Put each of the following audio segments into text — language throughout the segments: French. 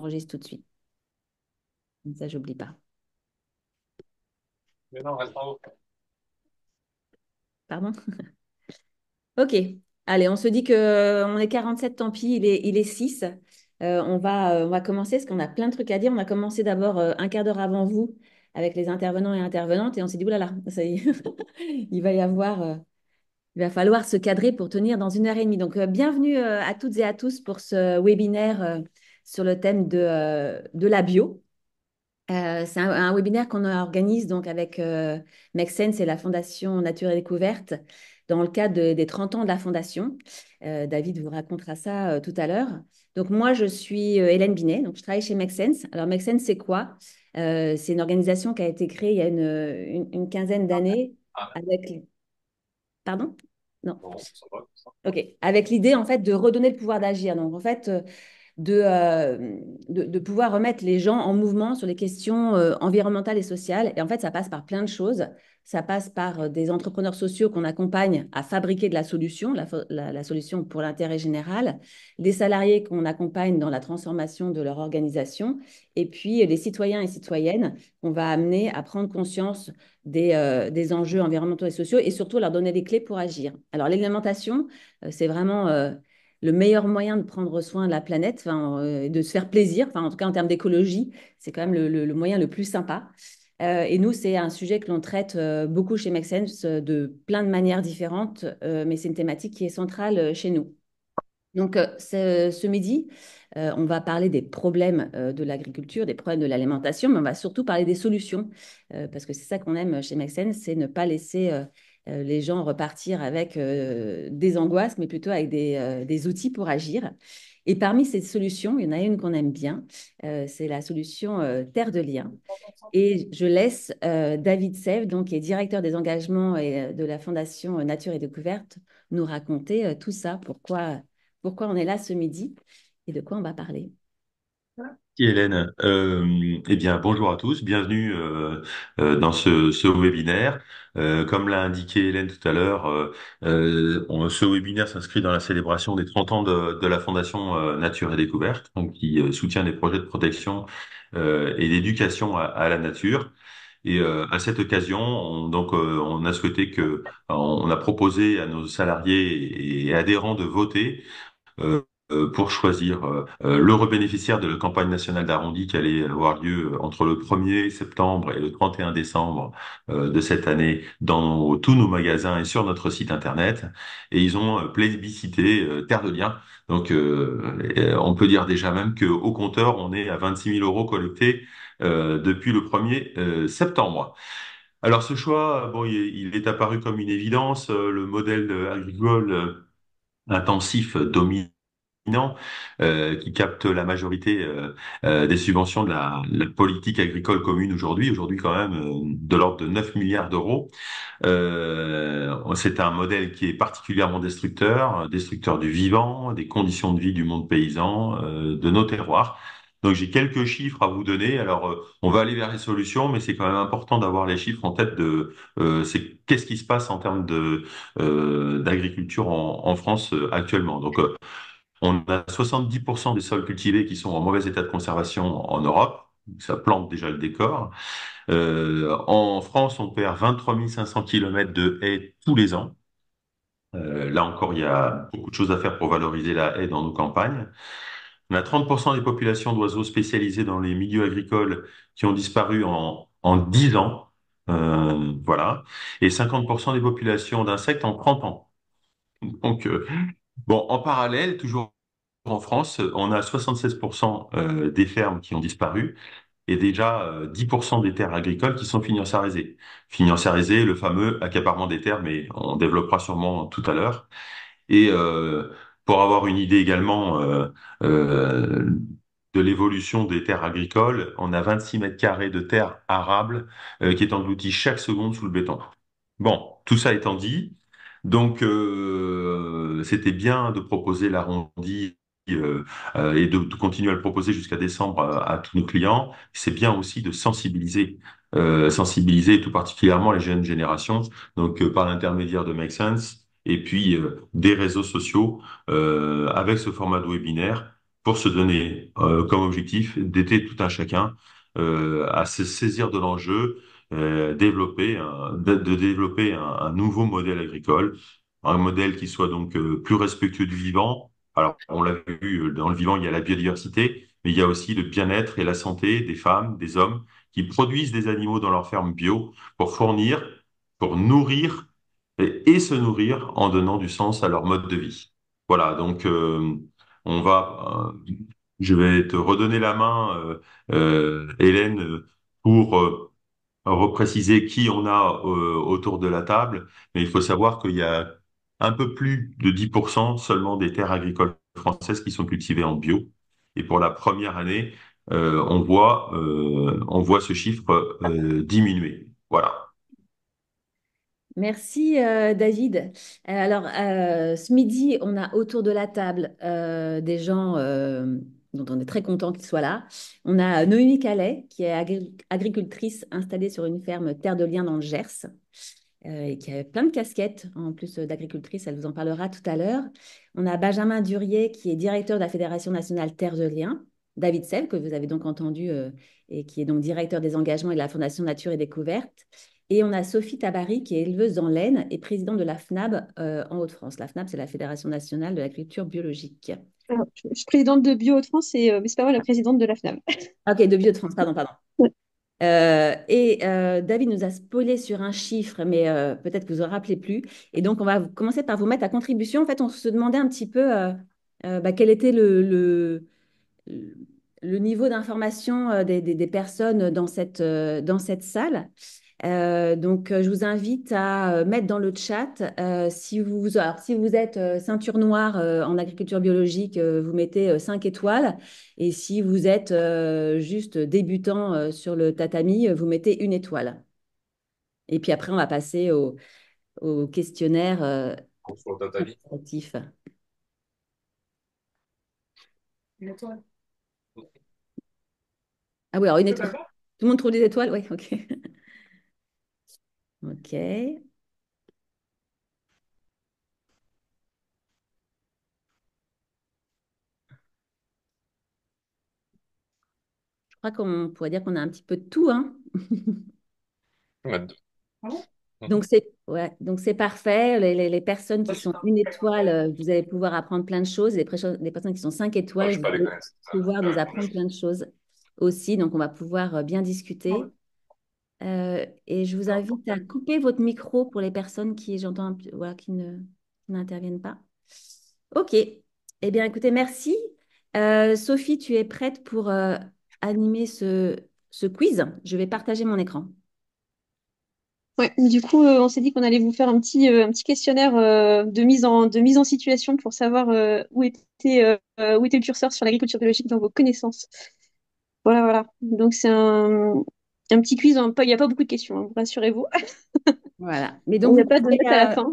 enregistre tout de suite. Comme ça, j'oublie pas. Mais non, reste en haut. Pardon Ok. Allez, on se dit que on est 47, tant pis, il est, 6. Euh, on, va, euh, on va commencer parce qu'on a plein de trucs à dire. On a commencé d'abord euh, un quart d'heure avant vous avec les intervenants et intervenantes et on s'est dit, oulala, ça y est, il va y avoir il va falloir se cadrer pour tenir dans une heure et demie. Donc, bienvenue à toutes et à tous pour ce webinaire sur le thème de, euh, de la bio. Euh, c'est un, webinaire qu'on organise donc avec euh, et la Fondation Nature et Découverte, dans le cadre des 30 ans de la Fondation. Euh, David vous racontera ça tout à l'heure. Donc moi, je suis Hélène Binet, donc je travaille chez Sense. Alors Mexense, c'est quoi C'est une organisation qui a été créée il y a une, une, une quinzaine d'années ah. avec... Pardon non. Ok. Avec l'idée en fait de redonner le pouvoir d'agir. Donc en fait, euh, de, de, pouvoir remettre les gens en mouvement sur les questions euh, environnementales et sociales. Et en fait, ça passe par plein de choses. Ça passe par euh, des entrepreneurs sociaux qu'on accompagne à fabriquer de la solution, la, solution pour l'intérêt général, des salariés qu'on accompagne dans la transformation de leur organisation, et puis les citoyens et citoyennes qu'on va amener à prendre conscience des, des, enjeux environnementaux et sociaux, et surtout leur donner des clés pour agir. Alors l'alimentation, c'est vraiment le meilleur moyen de prendre soin de la planète, euh, de se faire plaisir, en tout cas en termes d'écologie, c'est quand même le, moyen le plus sympa. Euh, et nous, c'est un sujet que l'on traite euh, beaucoup chez Make de plein de manières différentes, mais c'est une thématique qui est centrale chez nous. Donc, ce, midi, on va parler des problèmes de l'agriculture, des problèmes de l'alimentation, mais on va surtout parler des solutions, parce que c'est ça qu'on aime chez Maxen, c'est ne pas laisser euh, les gens repartir avec euh, des angoisses, mais plutôt avec euh, des, outils pour agir. Et parmi ces solutions, il y en a une qu'on aime bien, c'est la solution Terre de Liens. Et je laisse David Sev, donc, qui est directeur des engagements et, de la Fondation Nature et Découverte, nous raconter tout ça, pourquoi, pourquoi on est là ce midi et de quoi on va parler. Merci Hélène. Euh, eh bien, bonjour à tous, bienvenue euh, euh, dans ce, webinaire. Euh, comme l'a indiqué Hélène tout à l'heure, ce webinaire s'inscrit dans la célébration des 30 ans de, la Fondation Nature et Découverte, qui soutient des projets de protection et d'éducation à, la nature. Et à cette occasion, on, donc on a souhaité que, on a proposé à nos salariés et adhérents de voter euh, euh, pour choisir euh, euh, le bénéficiaire de la campagne nationale d'arrondi qui allait avoir lieu entre le 1er septembre et le 31 décembre de cette année dans tous nos magasins et sur notre site internet. Et ils ont plébiscité Terre de Liens. Donc on peut dire déjà même qu'au compteur, on est à 26 000 euros collectés depuis le 1er septembre. Alors ce choix, bon, il est apparu comme une évidence. Le modèle agricole intensif domine euh, qui capte la majorité euh, euh, des subventions de la, politique agricole commune aujourd'hui, aujourd'hui quand même de l'ordre de 9 milliards d'euros. c'est un modèle qui est particulièrement destructeur, destructeur du vivant, des conditions de vie du monde paysan, de nos terroirs. Donc j'ai quelques chiffres à vous donner. Alors on va aller vers les solutions, mais c'est quand même important d'avoir les chiffres en tête de qu'est-ce qui se passe en termes d'agriculture en, en, France actuellement. Donc on a 70% des sols cultivés qui sont en mauvais état de conservation en Europe. Ça plante déjà le décor. Euh, en France, on perd 23 500 km de haies tous les ans. Euh, là encore, il y a beaucoup de choses à faire pour valoriser la haie dans nos campagnes. On a 30% des populations d'oiseaux spécialisés dans les milieux agricoles qui ont disparu en, en 10 ans. Euh, voilà. Et 50% des populations d'insectes en 30 ans. Donc, Bon, en parallèle, toujours en France, euh, on a 76% euh, des fermes qui ont disparu et déjà 10% euh, des terres agricoles qui sont financiarisées. Financiarisées, le fameux accaparement des terres, mais on développera sûrement tout à l'heure. Et pour avoir une idée également de l'évolution des terres agricoles, on a 26 mètres carrés de terres arables qui est engloutie chaque seconde sous le béton. Bon, tout ça étant dit, donc, euh, c'était bien de proposer l'arrondi euh, euh, et de, continuer à le proposer jusqu'à décembre à, tous nos clients. C'est bien aussi de sensibiliser, sensibiliser tout particulièrement les jeunes générations, donc par l'intermédiaire de Make Sense et puis des réseaux sociaux avec ce format de webinaire pour se donner comme objectif d'aider tout un chacun à se saisir de l'enjeu, euh, développer un, de, développer un, nouveau modèle agricole, un modèle qui soit donc euh, plus respectueux du vivant. Alors, on l'a vu, euh, dans le vivant, il y a la biodiversité, mais il y a aussi le bien-être et la santé des femmes, des hommes qui produisent des animaux dans leur ferme bio pour fournir, pour nourrir et, se nourrir en donnant du sens à leur mode de vie. Voilà, donc on va, je vais te redonner la main, Hélène, pour repréciser qui on a euh, autour de la table, mais il faut savoir qu'il y a un peu plus de 10% seulement des terres agricoles françaises qui sont cultivées en bio. Et pour la première année, euh, on, voit, euh, on voit ce chiffre diminuer. Voilà. Merci David. Alors ce midi, on a autour de la table des gens dont on est très content qu'il soit là. On a euh, Noémie Calais, qui est agricultrice installée sur une ferme Terre de Liens dans le Gers, euh, et qui a plein de casquettes hein, en plus euh, d'agricultrice, elle vous en parlera tout à l'heure. On a Benjamin Durier, qui est directeur de la Fédération nationale Terre de Liens. David Sell, que vous avez donc entendu, et qui est donc directeur des engagements et de la Fondation Nature et Découverte. Et on a Sophie Tabary, qui est éleveuse en laine et présidente de la FNAB en Haute-France. La FNAB, c'est la Fédération nationale de l'agriculture biologique je suis présidente de Bio de France et euh, mais c'est pas moi la présidente de la FNAM. Ah, ok, de Bio de France, pardon, pardon. Euh, et euh, David nous a spoilé sur un chiffre, mais peut-être que vous en rappelez plus. Et donc, on va commencer par vous mettre à contribution. En fait, on se demandait un petit peu bah, quel était le, le, niveau d'information des, personnes dans cette, dans cette salle. Euh, donc, euh, je vous invite à euh, mettre dans le chat si, vous, si vous êtes ceinture noire en agriculture biologique, vous mettez 5 étoiles. Et si vous êtes juste débutant sur le tatami, vous mettez une étoile. Et puis après, on va passer au, questionnaire sur le tatami. Une étoile. Ah oui, alors une étoile. Tout le monde trouve des étoiles, oui, ok. OK. Je crois qu'on pourrait dire qu'on a un petit peu de tout, hein mhm. Donc c'est ouais, donc c'est parfait. Les, personnes qui sont une étoile, euh, vous allez pouvoir apprendre plein de choses. Les, les personnes qui sont cinq étoiles, vous allez pouvoir nous apprendre plein de choses aussi. Donc on va pouvoir euh, bien discuter. Ah euh, et je vous ah. invite à couper votre micro pour les personnes qui, j'entends, qui ne, n'interviennent pas. OK. Eh bien, écoutez, merci. Euh, Sophie, tu es prête pour euh, animer ce, ce quiz Je vais partager mon écran. Ouais, du coup, on s'est dit qu'on allait vous faire un petit, un petit questionnaire de, mise en, de mise en situation pour savoir où, était, où était le curseur sur l'agriculture biologique dans vos connaissances. Voilà, voilà. Donc, c'est un, un petit quiz, hein. il n'y a pas beaucoup de questions, hein, rassurez-vous. Voilà. Mais donc, il n'y a pas de la fin.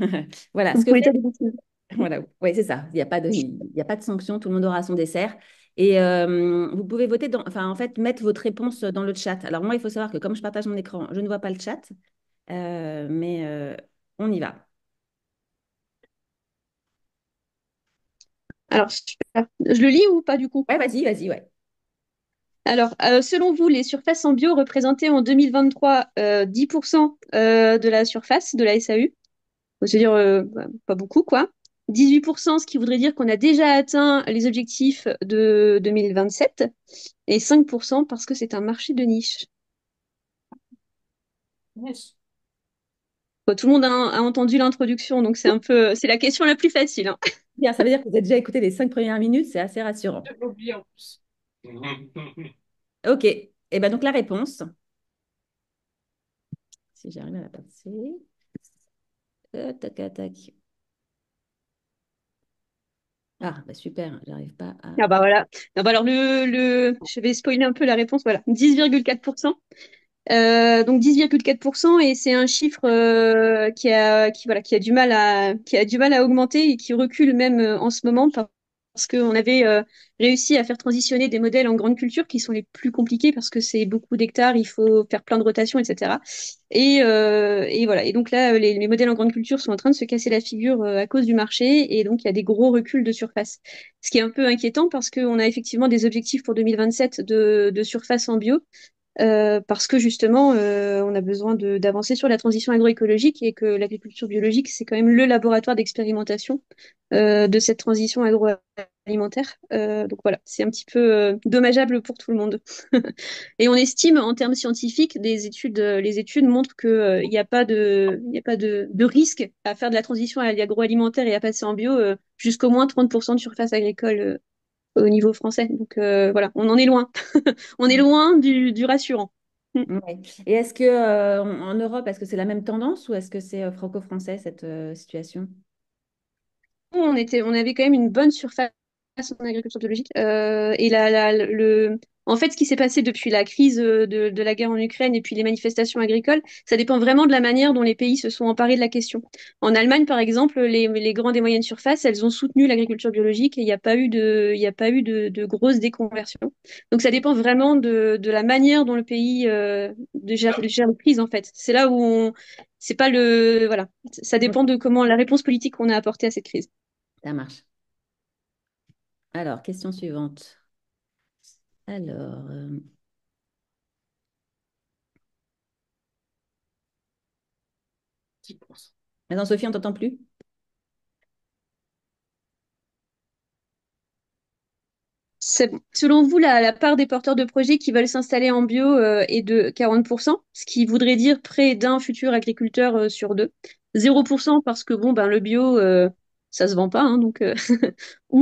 Euh, voilà. Ce que Voilà. Oui, c'est ça. Il n'y a pas de, il de sanction. Tout le monde aura son dessert. Et euh, vous pouvez voter, enfin, en fait, mettre votre réponse dans le chat. Alors, moi, il faut savoir que comme je partage mon écran, je ne vois pas le chat, euh, mais on y va. Alors, Je le lis ou pas du coup Ouais, vas-y, vas-y, ouais. Alors, euh, selon vous, les surfaces en bio représentaient en 2023 10% euh, euh, de la surface de la SAU. cest à dire bah, pas beaucoup, quoi. 18%, ce qui voudrait dire qu'on a déjà atteint les objectifs de 2027. Et 5% parce que c'est un marché de niche. tout le monde a, entendu l'introduction, donc c'est un peu, c'est la question la plus facile. Hein. ça veut dire que vous avez déjà écouté les cinq premières minutes, c'est assez rassurant. Ok. Et eh ben donc la réponse, si j'arrive à la passer. Euh, ah, bah, super, super, n'arrive pas à. Ah bah voilà. Ah, bah, alors le, je vais spoiler un peu la réponse. Voilà, 10,4%. Euh, donc 10,4% et c'est un chiffre euh, qui a qui voilà qui a du mal à qui a du mal à augmenter et qui recule même en ce moment parce qu'on avait euh, réussi à faire transitionner des modèles en grande culture qui sont les plus compliqués parce que c'est beaucoup d'hectares, il faut faire plein de rotations, etc. Euh, et, voilà. Et donc là, les, modèles en grande culture sont en train de se casser la figure euh, à cause du marché et donc il y a des gros reculs de surface. Ce qui est un peu inquiétant parce qu'on a effectivement des objectifs pour 2027 de surface en bio, euh, parce que justement, euh, on a besoin d'avancer sur la transition agroécologique et que l'agriculture biologique, c'est quand même le laboratoire d'expérimentation euh, de cette transition agroalimentaire. donc voilà, c'est un petit peu dommageable pour tout le monde. et on estime, en termes scientifiques, des études, les études montrent qu'il n'y a pas, de, y a pas de, de, risque à faire de la transition agroalimentaire et à passer en bio jusqu'au moins 30% de surface agricole au niveau français. Donc euh, voilà, on en est loin. on est loin du, du rassurant. Mm. Et est-ce que euh, en Europe, est-ce que c'est la même tendance ou est-ce que c'est euh, franco-français cette situation on, était, on avait quand même une bonne surface en agriculture biologique et la, la, le, en fait, ce qui s'est passé depuis la crise euh, de, la guerre en Ukraine et puis les manifestations agricoles, ça dépend vraiment de la manière dont les pays se sont emparés de la question. En Allemagne, par exemple, les, grandes et moyennes surfaces, elles ont soutenu l'agriculture biologique et il n'y a pas eu de, il a grosses déconversions. Donc, ça dépend vraiment de, la manière dont le pays euh, gère, en fait. C'est là où on, c'est pas le, voilà, ça dépend de comment la réponse politique qu'on a apportée à cette crise. Ça marche. Alors, question suivante. Alors, Maintenant, euh, Sophie, on t'entend plus Selon vous, la, part des porteurs de projets qui veulent s'installer en bio euh, est de 40%, ce qui voudrait dire près d'un futur agriculteur euh, sur deux. 0% parce que bon, ben, le bio, ça ça se vend pas, hein, donc,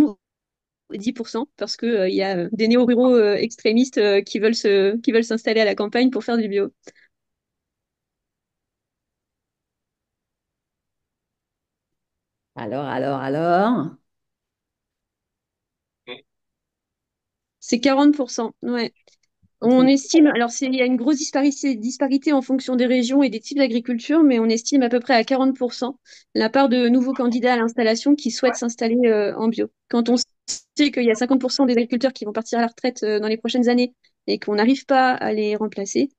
10% parce que euh, il y a euh, des néo-ruraux euh, extrémistes qui veulent qui veulent s'installer à la campagne pour faire du bio. Alors, alors, alors. C'est 40%, ouais. On estime, alors il y a une grosse disparité, en fonction des régions et des types d'agriculture, mais on estime à peu près à 40% la part de nouveaux candidats à l'installation qui souhaitent s'installer en bio. Quand on sait qu'il y a 50% des agriculteurs qui vont partir à la retraite euh, dans les prochaines années et qu'on n'arrive pas à les remplacer,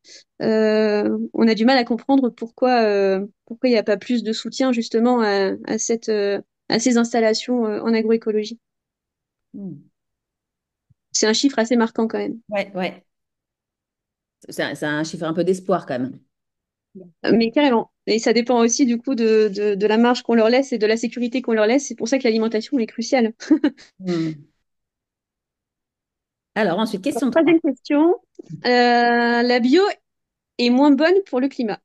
euh, on a du mal à comprendre pourquoi euh, pourquoi il n'y a pas plus de soutien justement à, cette à ces installations en agroécologie. Hmm. C'est un chiffre assez marquant quand même. Ouais, ouais. C'est un, chiffre un peu d'espoir quand même. Mais carrément. Et ça dépend aussi du coup de, la marge qu'on leur laisse et de la sécurité qu'on leur laisse. C'est pour ça que l'alimentation est cruciale. Hmm. Alors ensuite, question. troisième question. Euh, la bio est moins bonne pour le climat.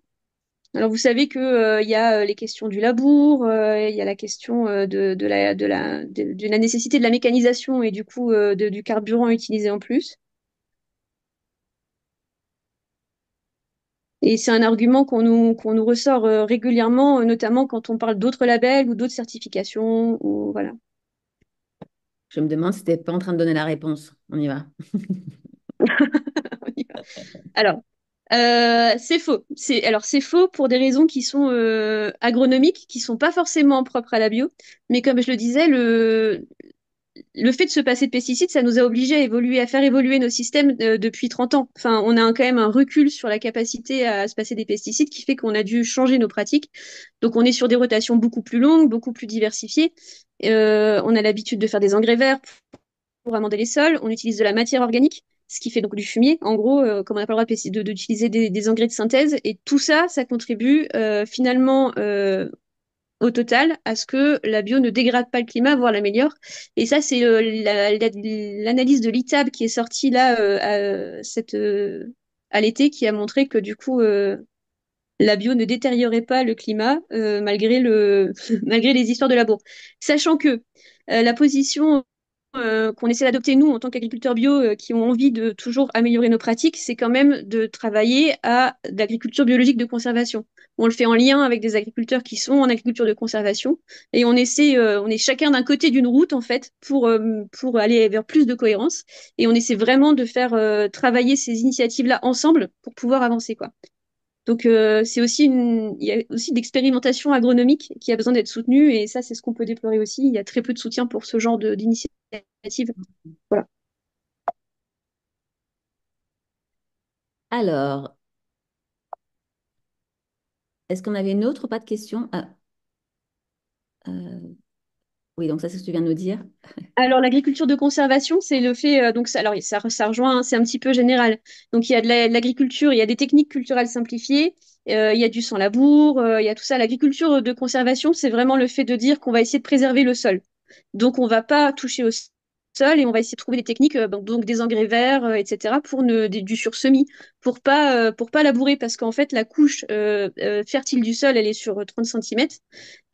Alors vous savez qu'il euh, y a euh, les questions du labour, il y a la question de, de la, de, nécessité de la mécanisation et du coup de, du carburant utilisé en plus. Et c'est un argument qu'on nous, ressort euh, régulièrement, euh, notamment quand on parle d'autres labels ou d'autres certifications. Ou, voilà. Je me demande si tu n'es pas en train de donner la réponse. On y va. Alors, euh, c'est faux. C'est alors c'est faux pour des raisons qui sont agronomiques, qui ne sont pas forcément propres à la bio. Mais comme je le disais, le, le fait de se passer de pesticides, ça nous a obligés à évoluer, à faire évoluer nos systèmes euh, depuis 30 ans. Enfin, on a quand même un recul sur la capacité à se passer des pesticides qui fait qu'on a dû changer nos pratiques. Donc, on est sur des rotations beaucoup plus longues, beaucoup plus diversifiées. Euh, on a l'habitude de faire des engrais verts pour amender les sols. On utilise de la matière organique, ce qui fait donc du fumier. En gros, euh, comme on n'a pas le droit d'utiliser des, des, engrais de synthèse. Et tout ça, ça contribue finalement au total à ce que la bio ne dégrade pas le climat, voire l'améliore. Et ça, c'est euh, l'analyse de l'ITAB qui est sortie là euh, à, cette, euh, l'été qui a montré que du coup, la bio ne détériorait pas le climat malgré, le, malgré les histoires de labo. Sachant que la position euh, qu'on essaie d'adopter nous en tant qu'agriculteurs bio euh, qui ont envie de toujours améliorer nos pratiques, c'est quand même de travailler à l'agriculture biologique de conservation. On le fait en lien avec des agriculteurs qui sont en agriculture de conservation et on essaie, euh, on est chacun d'un côté d'une route en fait pour pour aller vers plus de cohérence et on essaie vraiment de faire travailler ces initiatives là ensemble pour pouvoir avancer quoi. Donc euh, c'est aussi une, il y a aussi d'expérimentation agronomique qui a besoin d'être soutenue et ça c'est ce qu'on peut déplorer aussi. Il y a très peu de soutien pour ce genre d'initiative. Voilà. Alors, est-ce qu'on avait une autre pas de question ah, euh, oui, donc ça, c'est ce que tu viens de nous dire. Alors, l'agriculture de conservation, c'est le fait, euh, donc alors, ça, rejoint, hein, c'est un petit peu général. Donc, il y a de l'agriculture, il y a des techniques culturelles simplifiées, euh, il y a du sans labour, euh, il y a tout ça. L'agriculture de conservation, c'est vraiment le fait de dire qu'on va essayer de préserver le sol. Donc, on ne va pas toucher au sol sol et on va essayer de trouver des techniques, euh, donc des engrais verts, euh, etc., pour ne, du sursemis, pour pas, euh, pour pas labourer, parce qu'en fait, la couche fertile du sol, elle est sur 30 cm,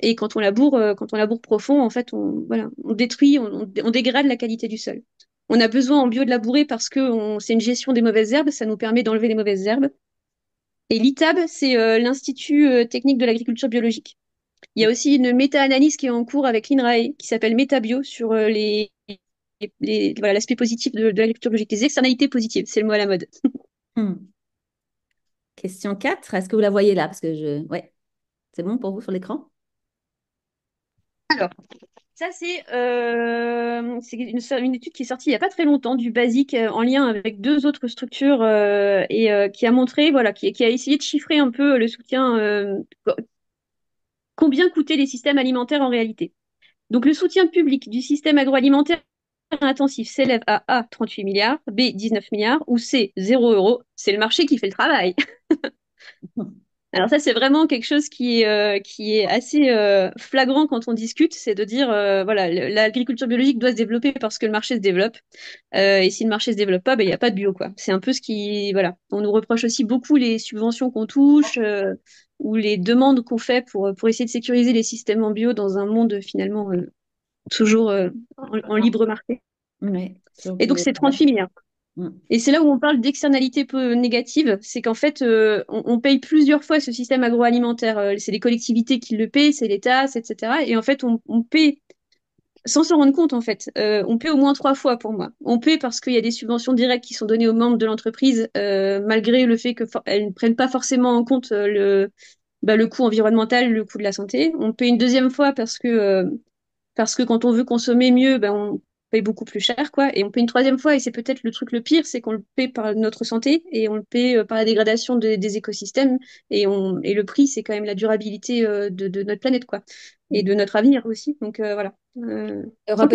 et quand on laboure, quand on laboure profond, en fait, on, voilà, on détruit, on, dégrade la qualité du sol. On a besoin en bio de labourer parce que c'est une gestion des mauvaises herbes, ça nous permet d'enlever les mauvaises herbes. Et l'ITAB, c'est l'Institut technique de l'agriculture biologique. Il y a aussi une méta-analyse qui est en cours avec l'INRAE, qui s'appelle MetaBio, sur les, l'aspect positif de, la l'agriculture logique, les externalités positives, c'est le mot à la mode. Hmm. Question 4, est-ce que vous la voyez là Parce que je. Ouais. C'est bon pour vous sur l'écran Alors, ça, c'est euh, une, étude qui est sortie il n'y a pas très longtemps du BASIC euh, en lien avec deux autres structures euh, et euh, qui a montré, voilà, qui, qui, a essayé de chiffrer un peu le soutien, combien coûtaient les systèmes alimentaires en réalité. Donc le soutien public du système agroalimentaire intensif s'élève à A, 38 milliards, B, 19 milliards, ou C, 0 euros, c'est le marché qui fait le travail. Alors ça, c'est vraiment quelque chose qui, euh, qui est assez euh, flagrant quand on discute, c'est de dire, euh, voilà, l'agriculture biologique doit se développer parce que le marché se développe. et si le marché se développe pas, ben, il n'y a pas de bio, quoi. C'est un peu ce qui, voilà. On nous reproche aussi beaucoup les subventions qu'on touche ou les demandes qu'on fait pour, pour essayer de sécuriser les systèmes en bio dans un monde finalement toujours euh, en, ah. libre marché. et donc, c'est 38 milliards. Mm. Et c'est là où on parle d'externalité peu négative, c'est qu'en fait, euh, on, paye plusieurs fois ce système agroalimentaire. Euh, c'est les collectivités qui le paient, c'est l'État, etc. Et en fait, on, paie sans s'en rendre compte en fait. on paie au moins trois fois pour moi. On paie parce qu'il y a des subventions directes qui sont données aux membres de l'entreprise, malgré le fait qu'elles ne prennent pas forcément en compte bah, le, coût environnemental, le coût de la santé. On paie une deuxième fois parce que parce que quand on veut consommer mieux, ben, on paye beaucoup plus cher, quoi. Et on paye une troisième fois, et c'est peut-être le truc le pire, c'est qu'on le paye par notre santé et on le paye euh, par la dégradation des écosystèmes. Et, on, et le prix, c'est quand même la durabilité euh, de, de, notre planète, quoi et de notre avenir aussi. Donc euh, voilà. Euh, Europe,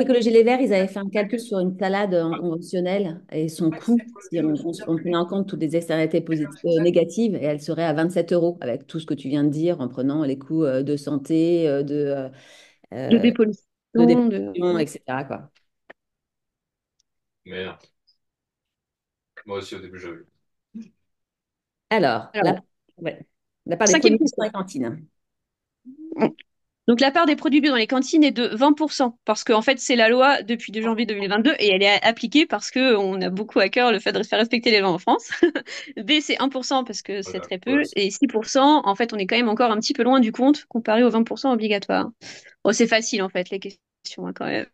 Écologie... Les Verts, ils avaient fait un calcul sur une salade optionnelle conventionnelle et son coût, si on, on, en compte toutes les externalités positives, euh, négatives, et elle serait à 27 euros avec tout ce que tu viens de dire en prenant les coûts de santé, de, de dépollution, etc. Merde. Moi aussi, au début, j'avais. Alors, Alors la... La part des Cinquième dans les cantines. Donc la part des produits bio dans les cantines est de 20%, parce qu'en fait c'est la loi depuis 2 janvier 2022 et elle est appliquée parce qu'on a beaucoup à cœur le fait de faire respecter les lois en France. B c'est 1% parce que c'est très peu, et 6% en fait on est quand même encore un petit peu loin du compte comparé aux 20% obligatoires. Oh, c'est facile en fait les questions hein, quand même.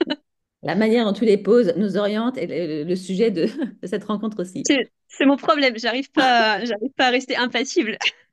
la manière dont tu les poses nous oriente et le, sujet de, cette rencontre aussi. C'est mon problème, j'arrive pas, j'arrive pas à rester impassible.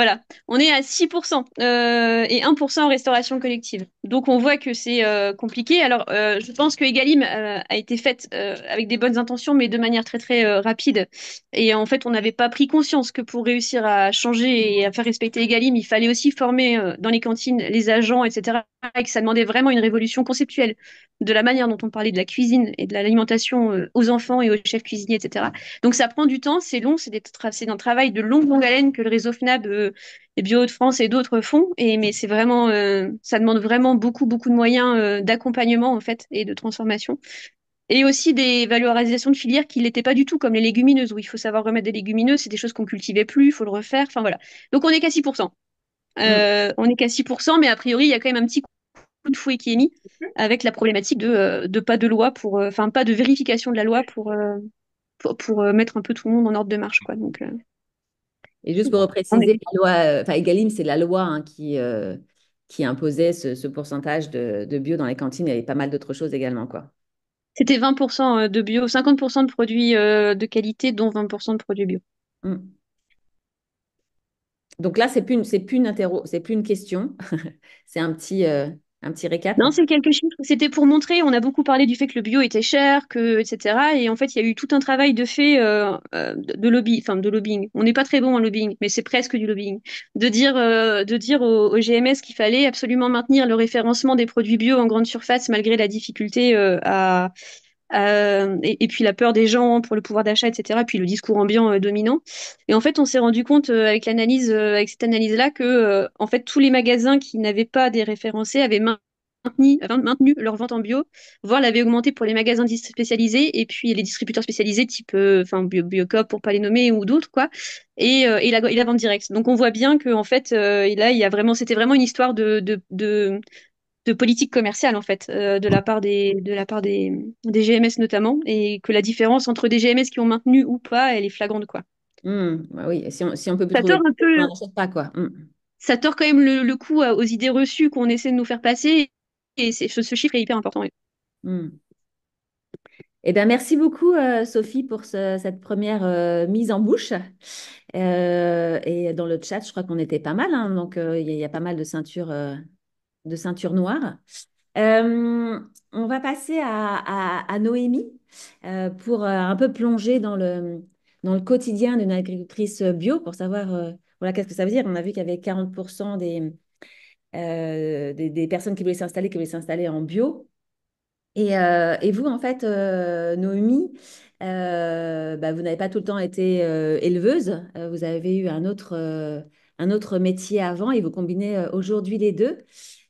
Voilà, on est à 6% euh, et 1% en restauration collective. Donc on voit que c'est euh, compliqué. Alors euh, je pense que Egalim a été faite avec des bonnes intentions, mais de manière très très rapide. Et en fait, on n'avait pas pris conscience que pour réussir à changer et à faire respecter Egalim, il fallait aussi former dans les cantines les agents, etc. Et que ça demandait vraiment une révolution conceptuelle de la manière dont on parlait de la cuisine et de l'alimentation aux enfants et aux chefs cuisiniers, etc. Donc ça prend du temps, c'est long, c'est, un travail de longue longue haleine que le réseau FNAB les Bio de France et d'autres font. Et mais c'est vraiment, euh, ça demande vraiment beaucoup, beaucoup de moyens euh, d'accompagnement en fait et de transformation. Et aussi des valorisations de filières qui l'étaient pas du tout, comme les légumineuses, où il faut savoir remettre des légumineuses, c'est des choses qu'on cultivait plus, il faut le refaire. Enfin voilà. Donc on est qu'à 6%. Euh, mm. On est qu'à 6%, mais a priori, il y a quand même un petit coup de fouet qui est mis avec la problématique de, pas de loi pour, enfin pas de vérification de la loi pour, pour, mettre un peu tout le monde en ordre de marche. Quoi. Donc, et juste pour préciser, la loi, euh, Egalim, c'est la loi hein, qui, euh, qui imposait ce, pourcentage de, bio dans les cantines. Il y avait pas mal d'autres choses également, quoi. C'était 20% euh, de bio, 50% de produits de qualité, dont 20% de produits bio. Mmh. Donc là, c'est plus c'est plus une, plus une question, c'est un petit, un petit récap Non, c'est quelques chiffres. C'était pour montrer, on a beaucoup parlé du fait que le bio était cher, que, etc. Et en fait, il y a eu tout un travail de fait euh, euh, de lobby, enfin de lobbying. On n'est pas très bon en lobbying, mais c'est presque du lobbying. De dire, euh, de dire au, GMS qu'il fallait absolument maintenir le référencement des produits bio en grande surface malgré la difficulté à, euh, et, puis la peur des gens pour le pouvoir d'achat, etc. puis le discours ambiant euh, dominant. Et en fait, on s'est rendu compte euh, avec l'analyse, avec cette analyse-là, que en fait tous les magasins qui n'avaient pas des référencés avaient maintenu, maintenu, leur vente en bio, voire l'avaient augmenté pour les magasins spécialisés et puis les distributeurs spécialisés type, enfin Biocop pour pas les nommer ou d'autres quoi. Et, et, la, la, vente directe. Donc on voit bien que en fait, euh, là, il y a vraiment, c'était vraiment une histoire de, de, de, de politique commerciale en fait euh, de la part des de la part des, des, GMS notamment et que la différence entre des GMS qui ont maintenu ou pas elle est flagrante quoi. Mmh, bah oui, si on, si on peut plus ça tord un peu, quoi. Mmh. Ça tord quand même le, le coup euh, aux idées reçues qu'on essaie de nous faire passer et ce, ce, chiffre est hyper important. Mmh. Eh ben, merci beaucoup, euh, Sophie, pour cette première mise en bouche. et dans le chat, je crois qu'on était pas mal. Hein, donc, il y, a pas mal de ceintures de ceinture noire. Euh, on va passer à, Noémie euh, pour euh, un peu plonger dans le, dans le quotidien d'une agricultrice bio pour savoir voilà, qu'est-ce que ça veut dire. On a vu qu'il y avait 40% des, des, personnes qui voulaient s'installer, qui voulaient s'installer en bio. Et, vous, en fait, Noémie, bah, vous n'avez pas tout le temps été éleveuse. vous avez eu un autre, un autre métier avant et vous combinez aujourd'hui les deux.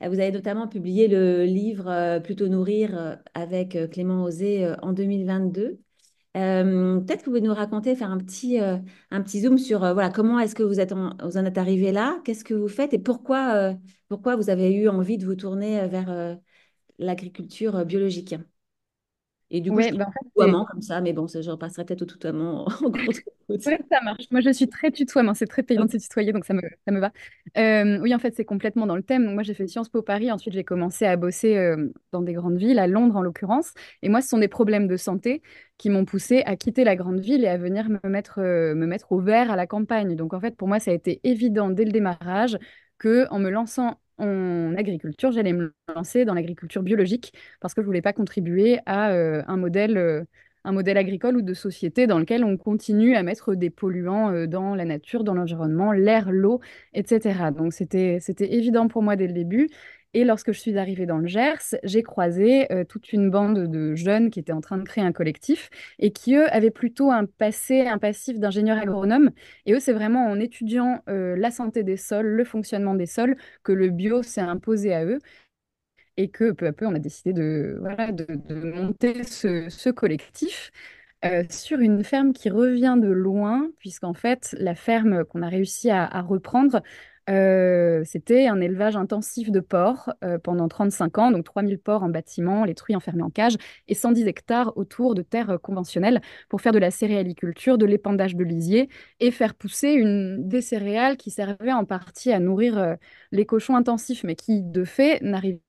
Euh, vous avez notamment publié le livre euh, Plutôt nourrir euh, avec Clément Osé en 2022. Peut-être que vous pouvez nous raconter, faire un petit, un petit zoom sur voilà, comment est-ce que vous, êtes en, vous en êtes arrivé là, qu'est-ce que vous faites et pourquoi, pourquoi vous avez eu envie de vous tourner vers l'agriculture biologique. Et du coup, ouais, je bah, tutoiement comme ça, mais bon, je repasserai peut-être au tutoiement en gros. ça marche. Moi, je suis très tutoiement. C'est très payant de se tutoyer, donc ça me, ça me va. Euh, oui, en fait, c'est complètement dans le thème. Donc, moi, j'ai fait Sciences Po Paris. Ensuite, j'ai commencé à bosser euh, dans des grandes villes, à Londres en l'occurrence. Et moi, ce sont des problèmes de santé qui m'ont poussé à quitter la grande ville et à venir me mettre, euh, me mettre au vert à la campagne. Donc, en fait, pour moi, ça a été évident dès le démarrage que en me lançant en agriculture, j'allais me lancer dans l'agriculture biologique parce que je voulais pas contribuer à euh, un modèle euh, un modèle agricole ou de société dans lequel on continue à mettre des polluants euh, dans la nature, dans l'environnement, l'air, l'eau, etc. Donc c'était évident pour moi dès le début et lorsque je suis arrivée dans le Gers, j'ai croisé euh, toute une bande de jeunes qui étaient en train de créer un collectif et qui, eux, avaient plutôt un passé, un passif d'ingénieur agronome. Et eux, c'est vraiment en étudiant euh, la santé des sols, le fonctionnement des sols, que le bio s'est imposé à eux et que peu à peu, on a décidé de, de, monter ce, collectif. Euh, sur une ferme qui revient de loin, puisqu'en fait, la ferme qu'on a réussi à reprendre euh, c'était un élevage intensif de porcs euh, pendant 35 ans, donc 3000 porcs en bâtiment, les truies enfermées en cage, et 110 hectares autour de terres euh, conventionnelles pour faire de la céréaliculture, de l'épandage de lisier et faire pousser une, des céréales qui servaient en partie à nourrir les cochons intensifs, mais qui, de fait, n'arrivaient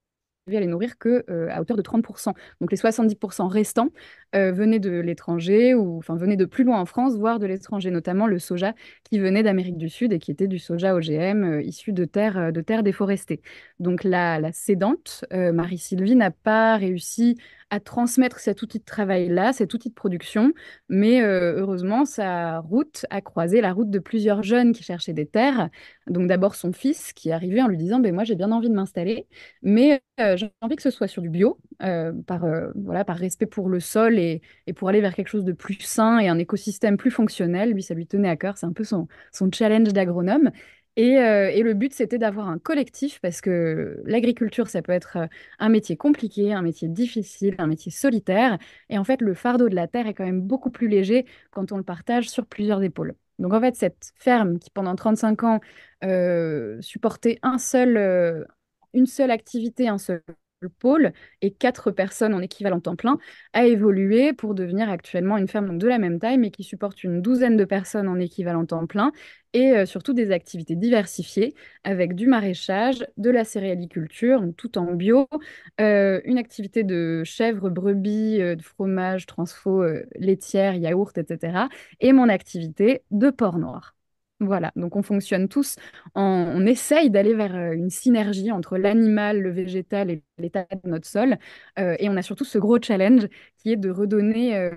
à les nourrir qu'à hauteur de 30%. Donc les 70% restants venait euh, venaient de l'étranger ou enfin venaient de plus loin en France, voire de l'étranger, notamment le soja qui venait d'Amérique du Sud et qui était du soja OGM euh, issu de terres euh, de terres déforestées. Donc la, la cédante, Marie-Sylvie, n'a pas réussi à transmettre cet outil de travail-là, cet outil de production, mais heureusement, sa route a croisé la route de plusieurs jeunes qui cherchaient des terres. Donc d'abord son fils qui est arrivé en lui disant, ben moi j'ai bien envie de m'installer, mais j'ai envie que ce soit sur du bio, par, voilà, par respect pour le sol et, pour aller vers quelque chose de plus sain et un écosystème plus fonctionnel, lui, ça lui tenait à cœur. C'est un peu son, challenge d'agronome. Euh, et, le but, c'était d'avoir un collectif parce que l'agriculture, ça peut être euh, un métier compliqué, un métier difficile, un métier solitaire. Et en fait, le fardeau de la terre est quand même beaucoup plus léger quand on le partage sur plusieurs épaules. Donc en fait, cette ferme qui, pendant 35 ans, euh, supportait un seul, une seule activité, un seul pôle et quatre personnes en équivalent temps plein a évolué pour devenir actuellement une ferme de la même taille mais qui supporte une douzaine de personnes en équivalent temps plein et euh, surtout des activités diversifiées avec du maraîchage, de la céréaliculture, tout en bio, euh, une activité de chèvres, brebis, euh, de fromage, transfo, laitière, yaourt, etc. et mon activité de porc noir. Voilà, donc on fonctionne tous, on essaye d'aller vers euh, une synergie entre l'animal, le végétal et l'état de notre sol. Euh, et on a surtout ce gros challenge qui est de redonner, euh,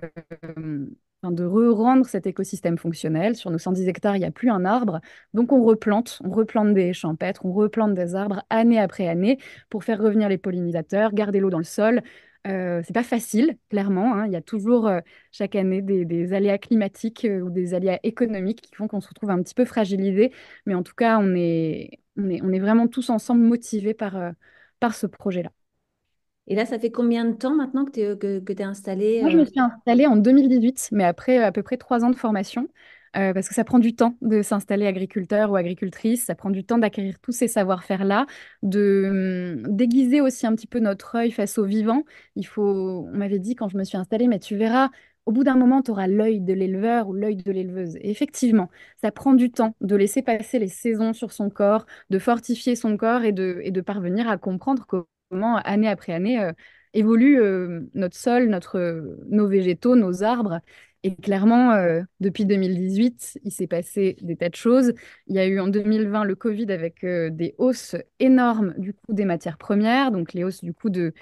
de re rendre cet écosystème fonctionnel. Sur nos 110 hectares, il n'y a plus un arbre. Donc on replante, on replante des champêtres, on replante des arbres année après année pour faire revenir les pollinisateurs, garder l'eau dans le sol, euh, c'est pas facile, clairement. Hein. Il y a toujours euh, chaque année des, aléas climatiques euh, ou des aléas économiques qui font qu'on se retrouve un petit peu fragilisé. Mais en tout cas, on est, on est, on est vraiment tous ensemble motivés par, euh, par ce projet-là. Et là, ça fait combien de temps maintenant que tu es, que, es installée Moi, je me suis installée en 2018, mais après à peu près trois ans de formation. Euh, parce que ça prend du temps de s'installer agriculteur ou agricultrice, ça prend du temps d'acquérir tous ces savoir-faire-là, de hum, déguiser aussi un petit peu notre œil face au vivant. Il faut, on m'avait dit quand je me suis installée, mais tu verras, au bout d'un moment, tu auras l'œil de l'éleveur ou l'œil de l'éleveuse. effectivement, ça prend du temps de laisser passer les saisons sur son corps, de fortifier son corps et de, et de parvenir à comprendre comment, année après année, euh, évolue euh, notre sol, notre, nos végétaux, nos arbres. Et clairement, euh, depuis 2018, il s'est passé des tas de choses. Il y a eu en 2020 le Covid avec euh, des hausses énormes du coût des matières premières, donc les hausses du coût de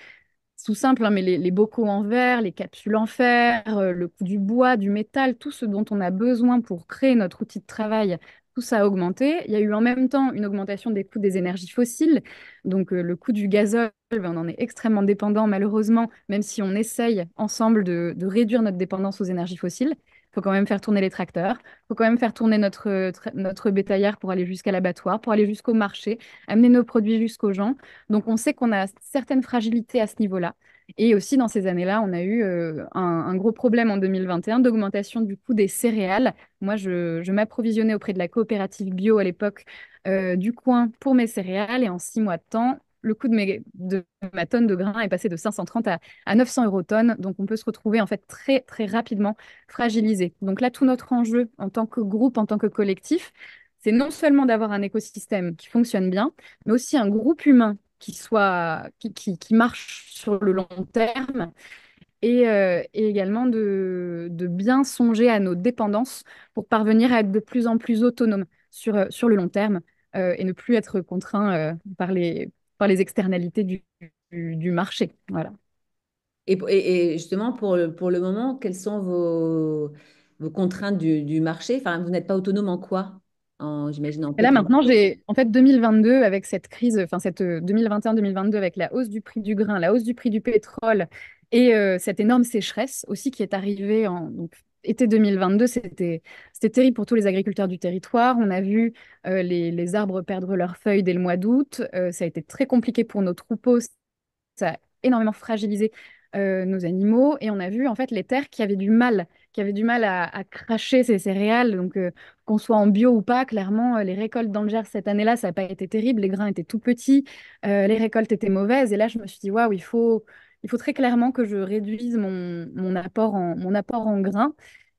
tout simple, hein, mais les, bocaux en verre, les capsules en fer, euh, le coût du bois, du métal, tout ce dont on a besoin pour créer notre outil de travail tout ça a augmenté. Il y a eu en même temps une augmentation des coûts des énergies fossiles. Donc euh, le coût du gazole, ben, on en est extrêmement dépendant malheureusement, même si on essaye ensemble de, réduire notre dépendance aux énergies fossiles. Il faut quand même faire tourner les tracteurs, il faut quand même faire tourner notre, notre bétaillère pour aller jusqu'à l'abattoir, pour aller jusqu'au marché, amener nos produits jusqu'aux gens. Donc on sait qu'on a certaines fragilités à ce niveau-là. Et aussi, dans ces années-là, on a eu euh, un, gros problème en 2021 d'augmentation du coût des céréales. Moi, je, m'approvisionnais auprès de la coopérative bio à l'époque euh, du coin pour mes céréales. Et en six mois de temps, le coût de, ma tonne de grains est passé de 530 à, à 900 euros tonne. Donc, on peut se retrouver en fait très, très rapidement fragilisé. Donc là, tout notre enjeu en tant que groupe, en tant que collectif, c'est non seulement d'avoir un écosystème qui fonctionne bien, mais aussi un groupe humain qui, soit, qui, qui, marche sur le long terme. Euh, et, également de, de, bien songer à nos dépendances pour parvenir à être de plus en plus autonome sur, euh, sur le long terme euh, et ne plus être contraint par, les, par les externalités du, du, marché. Voilà. Et, et, justement, pour le, pour le moment, quelles sont vos, vos contraintes du, du marché enfin, Vous n'êtes pas autonome en quoi j'imagine en... Là maintenant, j'ai en fait 2022 avec cette crise, enfin cette 2021-2022 euh, avec la hausse du prix du grain, la hausse du prix du pétrole et euh, cette énorme sécheresse aussi qui est arrivée en donc, été 2022, c'était terrible pour tous les agriculteurs du territoire. On a vu euh, les, les, arbres perdre leurs feuilles dès le mois d'août. ça a été très compliqué pour nos troupeaux. Ça a énormément fragilisé nos animaux et on a vu en fait les terres qui avaient du mal, qui avaient du mal à, cracher ces céréales. Donc qu'on soit en bio ou pas, clairement, euh, les récoltes dans le Gers cette année-là, ça n'a pas été terrible. Les grains étaient tout petits, euh, les récoltes étaient mauvaises. Et là, je me suis dit, waouh, il faut, il faut très clairement que je réduise mon, apport, en, grains.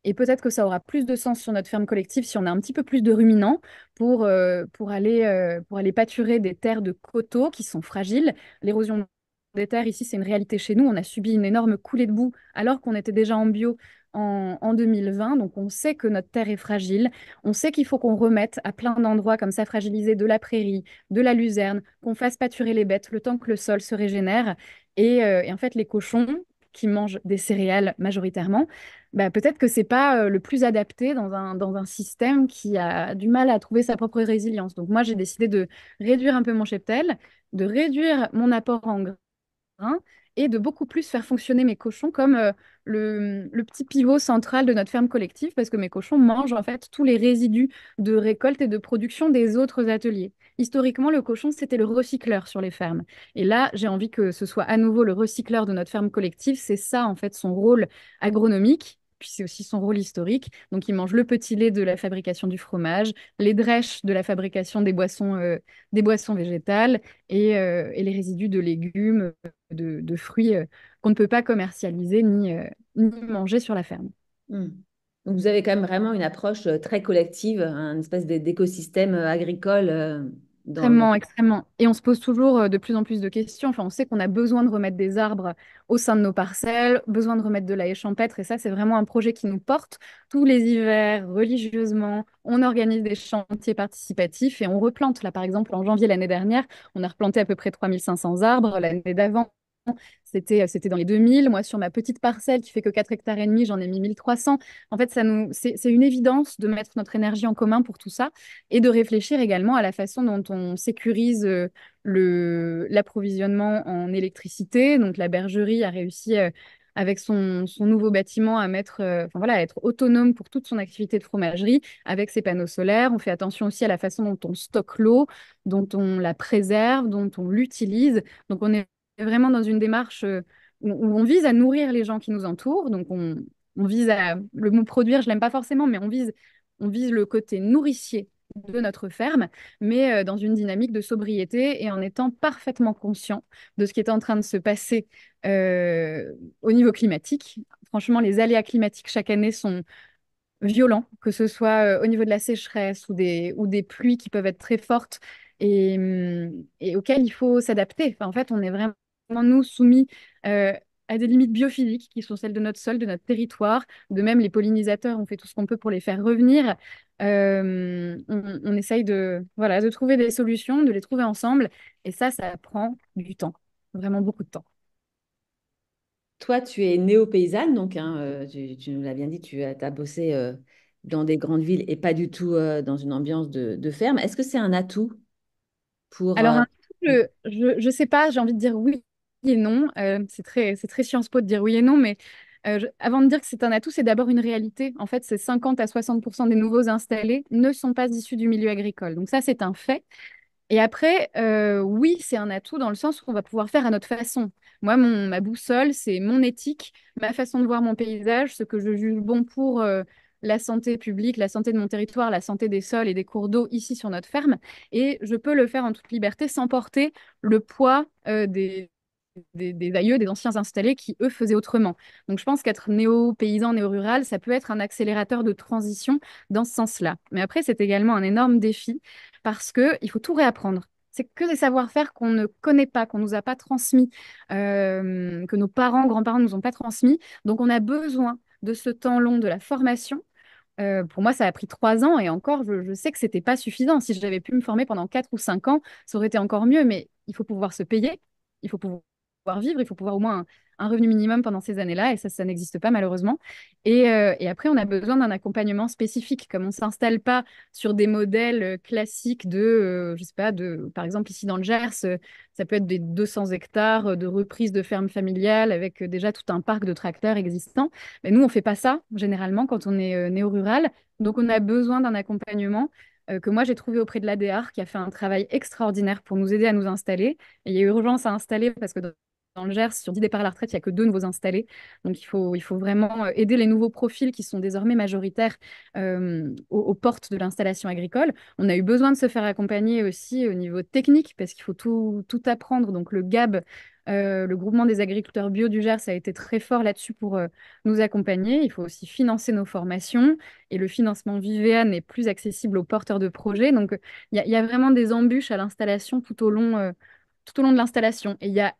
Et peut-être que ça aura plus de sens sur notre ferme collective si on a un petit peu plus de ruminants pour, euh, aller, pour aller pâturer des terres de coteaux qui sont fragiles. L'érosion des terres, ici, c'est une réalité chez nous. On a subi une énorme coulée de boue alors qu'on était déjà en bio en, 2020. Donc, on sait que notre terre est fragile. On sait qu'il faut qu'on remette à plein d'endroits comme ça fragiliser de la prairie, de la luzerne, qu'on fasse pâturer les bêtes le temps que le sol se régénère. Et, euh, en fait, les cochons qui mangent des céréales majoritairement, bah, peut-être que c'est pas euh, le plus adapté dans un, dans un système qui a du mal à trouver sa propre résilience. Donc moi, j'ai décidé de réduire un peu mon cheptel, de réduire mon apport en Hein, et de beaucoup plus faire fonctionner mes cochons comme euh, le, petit pivot central de notre ferme collective, parce que mes cochons mangent en fait tous les résidus de récolte et de production des autres ateliers. Historiquement, le cochon, c'était le recycleur sur les fermes. Et là, j'ai envie que ce soit à nouveau le recycleur de notre ferme collective. C'est ça, en fait, son rôle agronomique puis c'est aussi son rôle historique. Donc il mange le petit lait de la fabrication du fromage, les drèches de la fabrication des boissons, euh, des boissons végétales euh, et, les résidus de légumes, euh, de, fruits qu'on ne peut pas commercialiser ni, manger sur la ferme. Hmm. Donc vous avez quand même vraiment une approche très collective, un espèce d'écosystème agricole Extrêmement, extrêmement. Et on se pose toujours euh, de plus en plus de questions. on sait qu'on a besoin de remettre des arbres au sein de nos parcelles, besoin de remettre de la champêtre. Et ça, c'est vraiment un projet qui nous porte. Tous les hivers, religieusement, on organise des chantiers participatifs et on replante. Là, par exemple, en janvier l'année dernière, on a replanté à peu près 3500 arbres. L'année d'avant, c'était, euh, c'était dans les 2000. Moi, sur ma petite parcelle qui fait que 4 hectares et demi, j'en ai mis 1300. En fait, ça nous, c'est, une évidence de mettre notre énergie en commun pour tout ça et de réfléchir également à la façon dont on sécurise euh, le, l'approvisionnement en électricité. Donc, la bergerie a réussi euh, avec son, nouveau bâtiment à mettre, enfin voilà, à être autonome pour toute son activité de fromagerie avec ses panneaux solaires. On fait attention aussi à la façon dont on stocke l'eau, dont on la préserve, dont on l'utilise. Donc on est vraiment dans une démarche euh, où, on vise à nourrir les gens qui nous entourent. Donc, on, on vise à. Le mot produire, je l'aime pas forcément, mais on vise, on vise le côté nourricier de notre ferme, mais euh, dans une dynamique de sobriété et en étant parfaitement conscient de ce qui est en train de se passer euh, au niveau climatique. Franchement, les aléas climatiques chaque année sont violents, que ce soit au niveau de la sécheresse ou des, ou des pluies qui peuvent être très fortes et, hum, auxquelles il faut s'adapter. Enfin, en fait, on est vraiment nous soumis euh, à des limites biophysiques qui sont celles de notre sol, de notre territoire. De même, les pollinisateurs, on fait tout ce qu'on peut pour les faire revenir. Euh, on, essaye de, voilà, de trouver des solutions, de les trouver ensemble. Et ça, ça prend du temps, vraiment beaucoup de temps. Toi, tu es néo-paysanne, donc hein, euh, tu, nous l'as bien dit, tu as, as bossé dans des grandes villes et pas du tout dans une ambiance de, ferme. Est-ce que c'est un atout pour... Alors, un je ne sais pas, j'ai envie de dire oui et non. Euh, c'est très, c'est très Po de dire oui et non, mais euh, avant de dire que c'est un atout, c'est d'abord une réalité. En fait, c'est 50 à 60 des nouveaux installés ne sont pas issus du milieu agricole. Donc ça, c'est un fait. Et après, euh, oui, c'est un atout dans le sens où on va pouvoir faire à notre façon. Moi, mon, ma boussole, c'est mon éthique, ma façon de voir mon paysage, ce que je juge bon pour la santé publique, la santé de mon territoire, la santé des sols et des cours d'eau ici sur notre ferme. Et je peux le faire en toute liberté sans porter le poids des, des, des, aïeux, des anciens installés qui, eux, faisaient autrement. Donc je pense qu'être néo-paysan, néo-rural, ça peut être un accélérateur de transition dans ce sens-là. Mais après, c'est également un énorme défi parce qu'il faut tout réapprendre. C'est que des savoir-faire qu'on ne connaît pas, qu'on ne nous a pas transmis, euh, que nos parents, grands-parents nous ont pas transmis. Donc on a besoin de ce temps long de la formation euh, pour moi, ça a pris trois ans et encore, je, sais que c'était pas suffisant. Si j'avais pu me former pendant quatre ou cinq ans, ça aurait été encore mieux. Mais il faut pouvoir se payer, il faut pouvoir pouvoir vivre, il faut pouvoir au moins un, revenu minimum pendant ces années-là, et ça, ça n'existe pas malheureusement. Et, euh, après, on a besoin d'un accompagnement spécifique, comme on ne s'installe pas sur des modèles euh, classiques de, je euh, je sais pas, de, par exemple ici dans le Gers, ça peut être des 200 hectares de reprise de ferme familiale avec déjà tout un parc de tracteurs existants. Mais nous, on ne fait pas ça généralement quand on est néo-rural, donc on a besoin d'un accompagnement que moi j'ai trouvé auprès de l'ADR qui a fait un travail extraordinaire pour nous aider à nous installer. il y a eu urgence à installer parce que dans le Gers, sur 10 départs à la retraite, il n'y a que deux nouveaux installés. Donc il faut, il faut vraiment euh, aider les nouveaux profils qui sont désormais majoritaires euh, aux, portes de l'installation agricole. On a eu besoin de se faire accompagner aussi au niveau technique parce qu'il faut tout, tout, apprendre. Donc le GAB, euh, le groupement des agriculteurs bio du Gers, a été très fort là-dessus pour nous accompagner. Il faut aussi financer nos formations et le financement Vivea n'est plus accessible aux porteurs de projets. Donc il y, y, a vraiment des embûches à l'installation tout au long tout au long de l'installation. Et il y a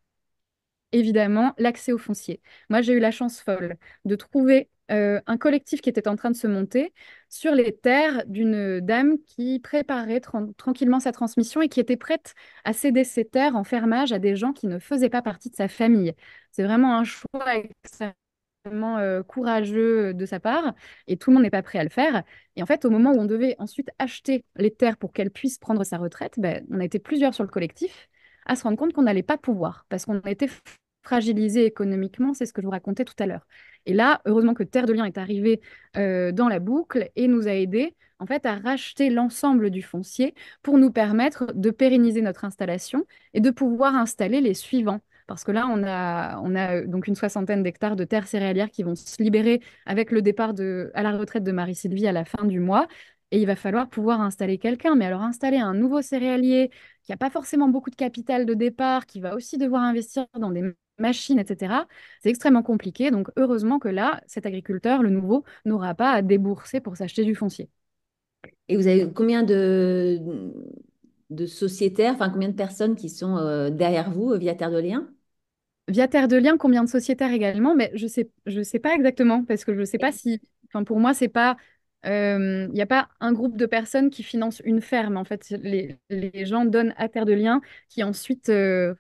évidemment l'accès aux foncier. Moi, j'ai eu la chance folle de trouver euh, un collectif qui était en train de se monter sur les terres d'une dame qui préparait tranquillement sa transmission et qui était prête à céder ses terres en fermage à des gens qui ne faisaient pas partie de sa famille. C'est vraiment un choix extrêmement euh, courageux euh, de sa part et tout le monde n'est pas prêt à le faire. Et en fait, au moment où on devait ensuite acheter les terres pour qu'elle puisse prendre sa retraite, ben, on a été plusieurs sur le collectif à se rendre compte qu'on n'allait pas pouvoir parce qu'on était fragiliser économiquement, c'est ce que je vous racontais tout à l'heure. Et là, heureusement que Terre de Liens est arrivée euh, dans la boucle et nous a aidés en fait, à racheter l'ensemble du foncier pour nous permettre de pérenniser notre installation et de pouvoir installer les suivants. Parce que là, on a, on a euh, donc une soixantaine d'hectares de terres céréalières qui vont se libérer avec le départ de, à la retraite de Marie-Sylvie à la fin du mois. Et il va falloir pouvoir installer quelqu'un. Mais alors, installer un nouveau céréalier qui n'a pas forcément beaucoup de capital de départ, qui va aussi devoir investir dans des machines, etc., c'est extrêmement compliqué. Donc, heureusement que là, cet agriculteur, le nouveau, n'aura pas à débourser pour s'acheter du foncier. Et vous avez combien de, de sociétaires, enfin combien de personnes qui sont euh, derrière vous euh, via Terre de Liens Via Terre de Liens, combien de sociétaires également Mais je sais, je sais pas exactement parce que je ne sais pas si. Enfin, pour moi, c'est pas il euh, n'y a pas un groupe de personnes qui finance une ferme. En fait, les, gens donnent à Terre de Liens qui ensuite, euh,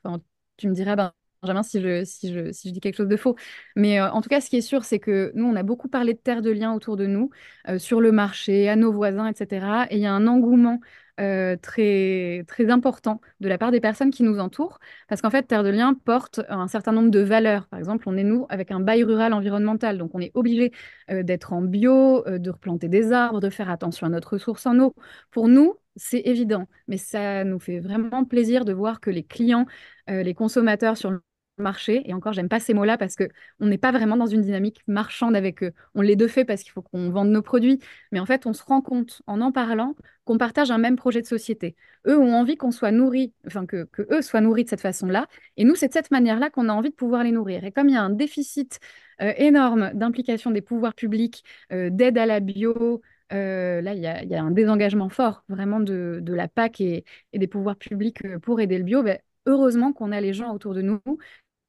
tu me diras, Benjamin, si je, dis quelque chose de faux. Mais euh, en tout cas, ce qui est sûr, c'est que nous, on a beaucoup parlé de Terre de Liens autour de nous, sur le marché, à nos voisins, etc. Et il y a un engouement euh, très, très important de la part des personnes qui nous entourent, parce qu'en fait, Terre de Liens porte un certain nombre de valeurs. Par exemple, on est nous avec un bail rural environnemental, donc on est obligé euh, d'être en bio, euh, de replanter des arbres, de faire attention à notre ressource en eau. Pour nous, c'est évident, mais ça nous fait vraiment plaisir de voir que les clients, les consommateurs sur le marché. Et encore, j'aime pas ces mots-là parce que on n'est pas vraiment dans une dynamique marchande avec eux. On les deux fait parce qu'il faut qu'on vende nos produits. Mais en fait, on se rend compte en en parlant qu'on partage un même projet de société. Eux ont envie qu'on soit nourri, enfin que, que, eux soient nourris de cette façon-là. Et nous, c'est de cette manière-là qu'on a envie de pouvoir les nourrir. Et comme il y a un déficit euh, énorme d'implication des pouvoirs publics, euh, d'aide à la bio, euh, là, il y, a un désengagement fort vraiment de, la PAC et, et, des pouvoirs publics pour aider le bio. Ben, heureusement qu'on a les gens autour de nous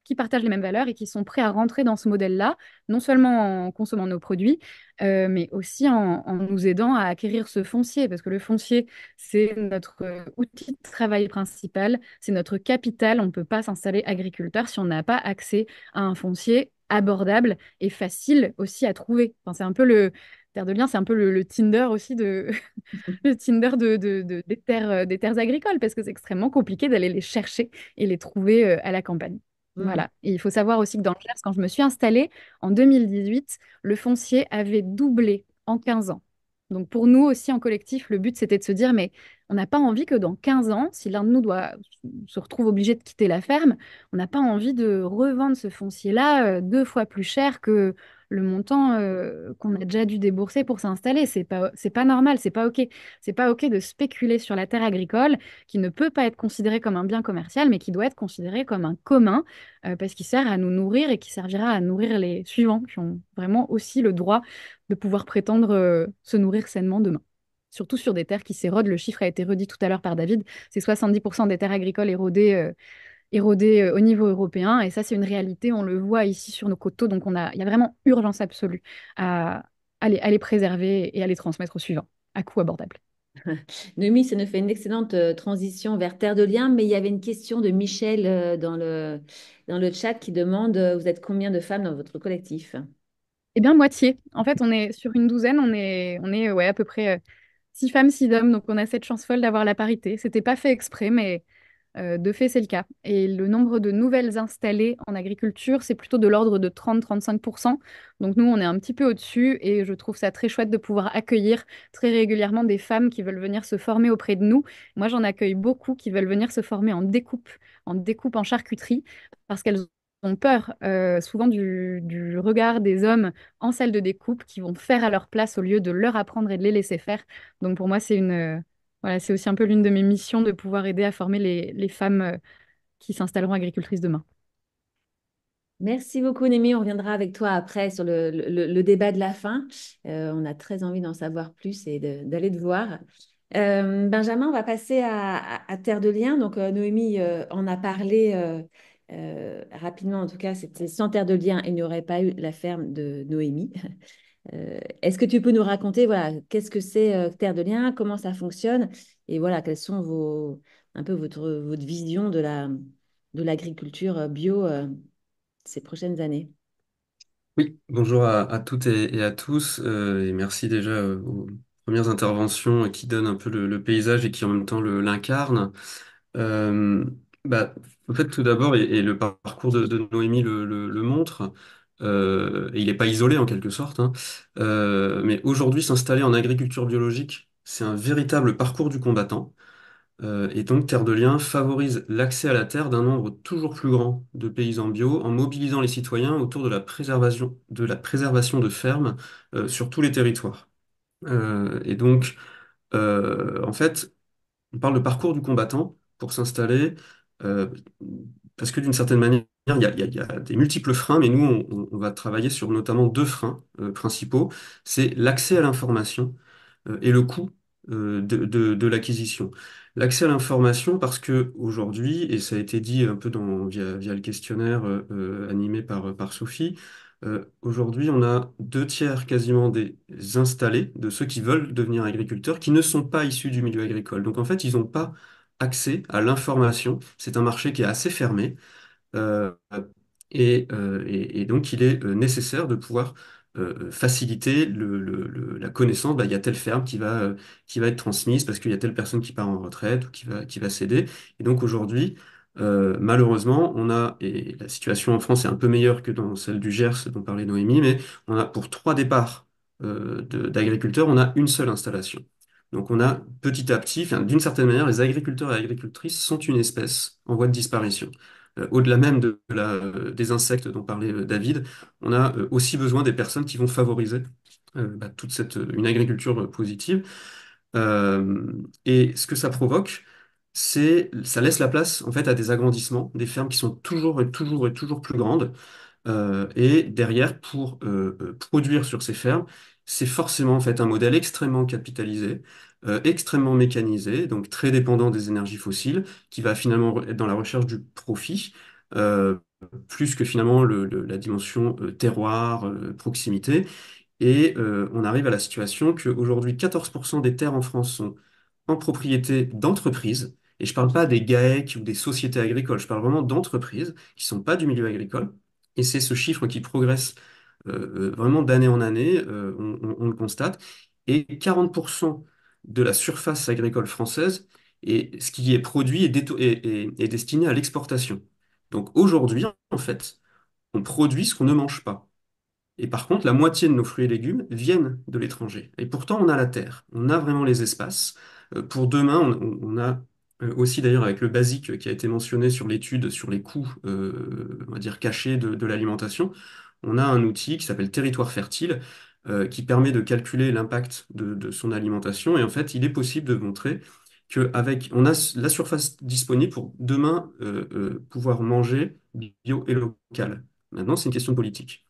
qui partagent les mêmes valeurs et qui sont prêts à rentrer dans ce modèle-là, non seulement en consommant nos produits, euh, mais aussi en, nous aidant à acquérir ce foncier, parce que le foncier, c'est notre euh, outil de travail principal, c'est notre capital. On ne peut pas s'installer agriculteur si on n'a pas accès à un foncier abordable et facile aussi à trouver. Enfin, c'est un peu le, Terre de lien, c'est un peu le, Tinder aussi de le Tinder de, terres, euh, des terres agricoles parce que c'est extrêmement compliqué d'aller les chercher et les trouver à la campagne. Mm. Voilà. il faut savoir aussi que dans le Gers, quand je me suis installée en 2018, le foncier avait doublé en 15 ans. Donc pour nous aussi en collectif, le but c'était de se dire mais on n'a pas envie que dans 15 ans, si l'un de nous doit, se retrouve obligé de quitter la ferme, on n'a pas envie de revendre ce foncier-là euh, deux fois plus cher que le montant euh, qu'on a déjà dû débourser pour s'installer. C'est pas, pas normal, c'est pas OK. C'est pas OK de spéculer sur la terre agricole qui ne peut pas être considérée comme un bien commercial, mais qui doit être considérée comme un commun euh, parce qu'il sert à nous nourrir et qui servira à nourrir les suivants qui ont vraiment aussi le droit de pouvoir prétendre se nourrir sainement demain surtout sur des terres qui s'érodent. Le chiffre a été redit tout à l'heure par David, c'est 70% des terres agricoles érodées. Euh, euh, au niveau européen et ça c'est une réalité on le voit ici sur nos coteaux donc on a il y a vraiment urgence absolue à, les, préserver et à les transmettre au suivant à coût abordable Noémie, ça nous fait une excellente euh, transition vers Terre de Liens, mais il y avait une question de Michel dans le, dans le chat qui demande Vous êtes combien de femmes dans votre collectif Eh bien, moitié. En fait, on est sur une douzaine, on est, on est ouais, à peu près six femmes, six hommes, donc on a cette chance folle d'avoir la parité. C'était pas fait exprès, mais euh, de fait, c'est le cas. Et le nombre de nouvelles installées en agriculture, c'est plutôt de l'ordre de 30-35%. Donc nous, on est un petit peu au-dessus et je trouve ça très chouette de pouvoir accueillir très régulièrement des femmes qui veulent venir se former auprès de nous. Moi, j'en accueille beaucoup qui veulent venir se former en découpe, en découpe en charcuterie, parce qu'elles ont peur euh, souvent du, regard des hommes en salle de découpe qui vont faire à leur place au lieu de leur apprendre et de les laisser faire. Donc pour moi, c'est une euh, voilà, c'est aussi un peu l'une de mes missions de pouvoir aider à former les, les femmes euh, qui s'installeront agricultrices demain. Merci beaucoup, Némi. On reviendra avec toi après sur le, le, débat de la fin. on a très envie d'en savoir plus et d'aller te voir. Benjamin, on va passer à, à Terre de Liens. Donc, Noémie en a parlé euh, rapidement, en tout cas, c'était sans terre de lien, il n'y aurait pas eu la ferme de Noémie. Euh, est-ce que tu peux nous raconter, voilà, qu'est-ce que c'est euh, Terre de Liens, comment ça fonctionne, et voilà, quelles sont vos, un peu votre, votre vision de la de l'agriculture bio ces prochaines années Oui, bonjour à, toutes et, à tous, et merci déjà aux premières interventions qui donnent un peu le, le paysage et qui en même temps l'incarnent. Bah, en fait, tout d'abord, et, le parcours de, Noémie le, montre, euh, il n'est pas isolé en quelque sorte, hein. euh, mais aujourd'hui s'installer en agriculture biologique, c'est un véritable parcours du combattant. Euh, et donc Terre de Liens favorise l'accès à la terre d'un nombre toujours plus grand de paysans bio en mobilisant les citoyens autour de la préservation, de la préservation de fermes sur tous les territoires. et donc, en fait, on parle de parcours du combattant pour s'installer. Euh, parce que d'une certaine manière, il y, a, des multiples freins, mais nous, on, va travailler sur notamment deux freins euh, principaux. C'est l'accès à l'information euh, et le coût de, l'acquisition. L'accès à l'information, parce que aujourd'hui, et ça a été dit un peu dans, via, le questionnaire animé par, par Sophie, aujourd'hui, on a deux tiers quasiment des installés, de ceux qui veulent devenir agriculteurs, qui ne sont pas issus du milieu agricole. Donc en fait, ils n'ont pas accès à l'information. C'est un marché qui est assez fermé. Euh, euh, et, donc, il est euh, nécessaire de pouvoir faciliter la connaissance. Bah, il y a telle ferme qui va, qui va être transmise parce qu'il y a telle personne qui part en retraite ou qui va, qui va céder. Et donc, aujourd'hui, malheureusement, on a, et la situation en France est un peu meilleure que dans celle du Gers dont parlait Noémie, mais on a pour trois départs d'agriculteurs, on a une seule installation. Donc on a petit à petit, d'une certaine manière, les agriculteurs et agricultrices sont une espèce en voie de disparition. Euh, au-delà même euh, des insectes dont parlait euh, David, on a aussi besoin des personnes qui vont favoriser bah, toute cette, une agriculture positive. et ce que ça provoque, c'est ça laisse la place en fait à des agrandissements, des fermes qui sont toujours et toujours et toujours plus grandes. et derrière, pour produire sur ces fermes, c'est forcément en fait un modèle extrêmement capitalisé, euh, extrêmement mécanisé, donc très dépendant des énergies fossiles, qui va finalement être dans la recherche du profit, euh, plus que finalement la dimension euh, terroir, proximité. Et on arrive à la situation qu'aujourd'hui, 14% des terres en France sont en propriété d'entreprises. Et je ne parle pas des GAEC ou des sociétés agricoles, je parle vraiment d'entreprises qui ne sont pas du milieu agricole. Et c'est ce chiffre qui progresse euh, euh, vraiment d'année en année, euh, on, le constate. Et 40% de la surface agricole française, et ce qui est produit est, destiné à l'exportation. Donc aujourd'hui, en fait, on produit ce qu'on ne mange pas. Et par contre, la moitié de nos fruits et légumes viennent de l'étranger. Et pourtant, on a la terre, on a vraiment les espaces. Pour demain, on, a aussi d'ailleurs avec le basique qui a été mentionné sur l'étude sur les coûts, on va dire, cachés de l'alimentation, on a un outil qui s'appelle Territoire Fertile, euh, qui permet de calculer l'impact de, son alimentation. Et en fait, il est possible de montrer avec on a la surface disponible pour demain euh, euh, pouvoir manger bio et local. Maintenant, c'est une question politique.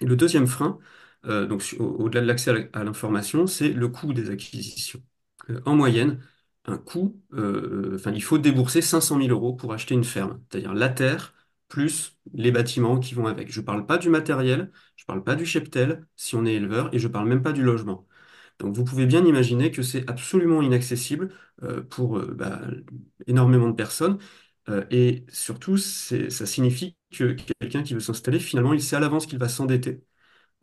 Et le deuxième frein, donc au-delà de l'accès à l'information, c'est le coût des acquisitions. en moyenne, un coût, enfin, il faut débourser 500 000 euros pour acheter une ferme, c'est-à-dire la terre, plus les bâtiments qui vont avec. Je ne parle pas du matériel, je ne parle pas du cheptel si on est éleveur, et je ne parle même pas du logement. Donc vous pouvez bien imaginer que c'est absolument inaccessible euh, pour euh, bah, énormément de personnes. Euh, et surtout, ça signifie que quelqu'un qui veut s'installer, finalement, il sait à l'avance qu'il va s'endetter.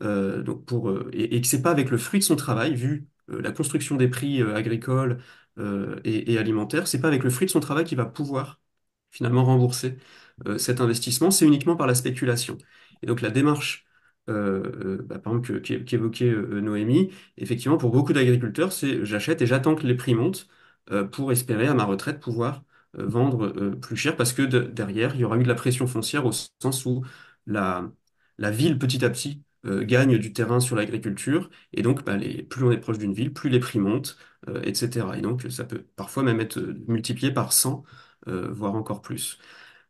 donc pour, et, que ce n'est pas avec le fruit de son travail, vu la construction des prix agricoles et, et alimentaires, ce n'est pas avec le fruit de son travail qu'il va pouvoir finalement rembourser euh, cet investissement, c'est uniquement par la spéculation. Et donc la démarche euh, euh, bah, par exemple, qu'évoquait Noémie, effectivement, pour beaucoup d'agriculteurs, c'est j'achète et j'attends que les prix montent pour espérer à ma retraite pouvoir vendre plus cher parce que derrière, il y aura eu de la pression foncière au sens où la, ville petit à petit gagne du terrain sur l'agriculture et donc bah, plus on est proche d'une ville, plus les prix montent, etc. Et donc ça peut parfois même être multiplié par 100, voire encore plus.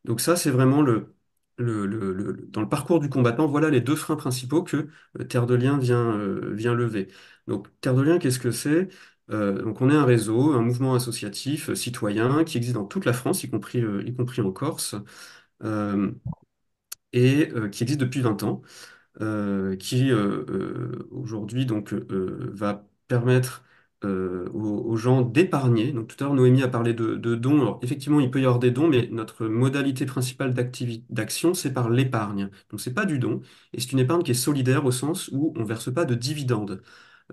Donc ça, c'est vraiment le, dans le parcours du combattant, voilà les deux freins principaux que euh, Terre de Liens vient, euh, vient lever. Donc Terre de Liens, qu'est-ce que c'est? Euh, donc on est un réseau, un mouvement associatif citoyen qui existe dans toute la France, y compris, y compris en Corse, et qui existe depuis 20 ans qui aujourd'hui donc va permettre euh, aux, gens d'épargner. Donc tout à l'heure, Noémie a parlé de, dons. effectivement, il peut y avoir des dons, mais notre modalité principale d'action, c'est par l'épargne. Donc n'est pas du don, et c'est une épargne qui est solidaire au sens où on ne verse pas de dividendes.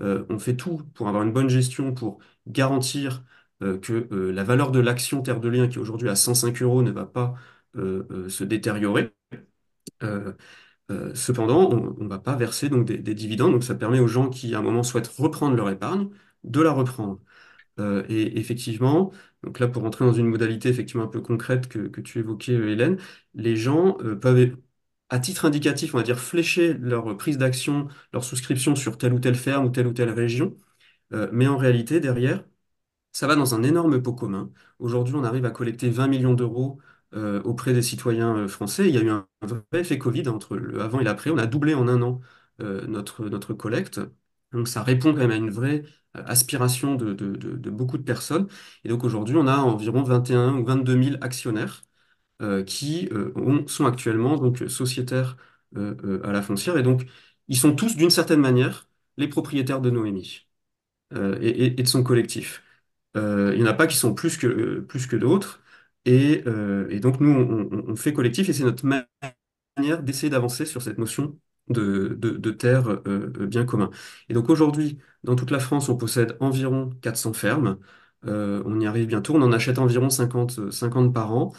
Euh, on fait tout pour avoir une bonne gestion, pour garantir euh, que la valeur de l'action Terre de Liens, qui est aujourd'hui à 105 euros, ne va pas se détériorer. cependant, on ne va pas verser donc, des, des dividendes, donc ça permet aux gens qui à un moment souhaitent reprendre leur épargne de la reprendre. Euh, et effectivement, donc là pour rentrer dans une modalité effectivement un peu concrète que, tu évoquais, euh, Hélène, les gens euh, peuvent, à titre indicatif, on va dire, flécher leur prise d'action, leur souscription sur telle ou telle ferme ou telle ou telle région. mais en réalité, derrière, ça va dans un énorme pot commun. Aujourd'hui, on arrive à collecter 20 millions d'euros auprès des citoyens français. Il y a eu un vrai effet Covid entre le avant et l'après. On a doublé en un an notre, notre collecte. Donc ça répond quand même à une vraie euh, aspiration de, beaucoup de personnes. Et donc aujourd'hui, on a environ 21 ou 22 000 actionnaires euh, qui euh, sont actuellement donc, sociétaires à la foncière. Et donc, ils sont tous, d'une certaine manière, les propriétaires de Noémie et, de son collectif. il n'y en a pas qui sont plus que, d'autres. Et, donc, nous, on fait collectif et c'est notre manière d'essayer d'avancer sur cette notion de, terres euh, euh, bien communs. Et donc aujourd'hui, dans toute la France, on possède environ 400 fermes. Euh, on y arrive bientôt. On en achète environ 50, par an.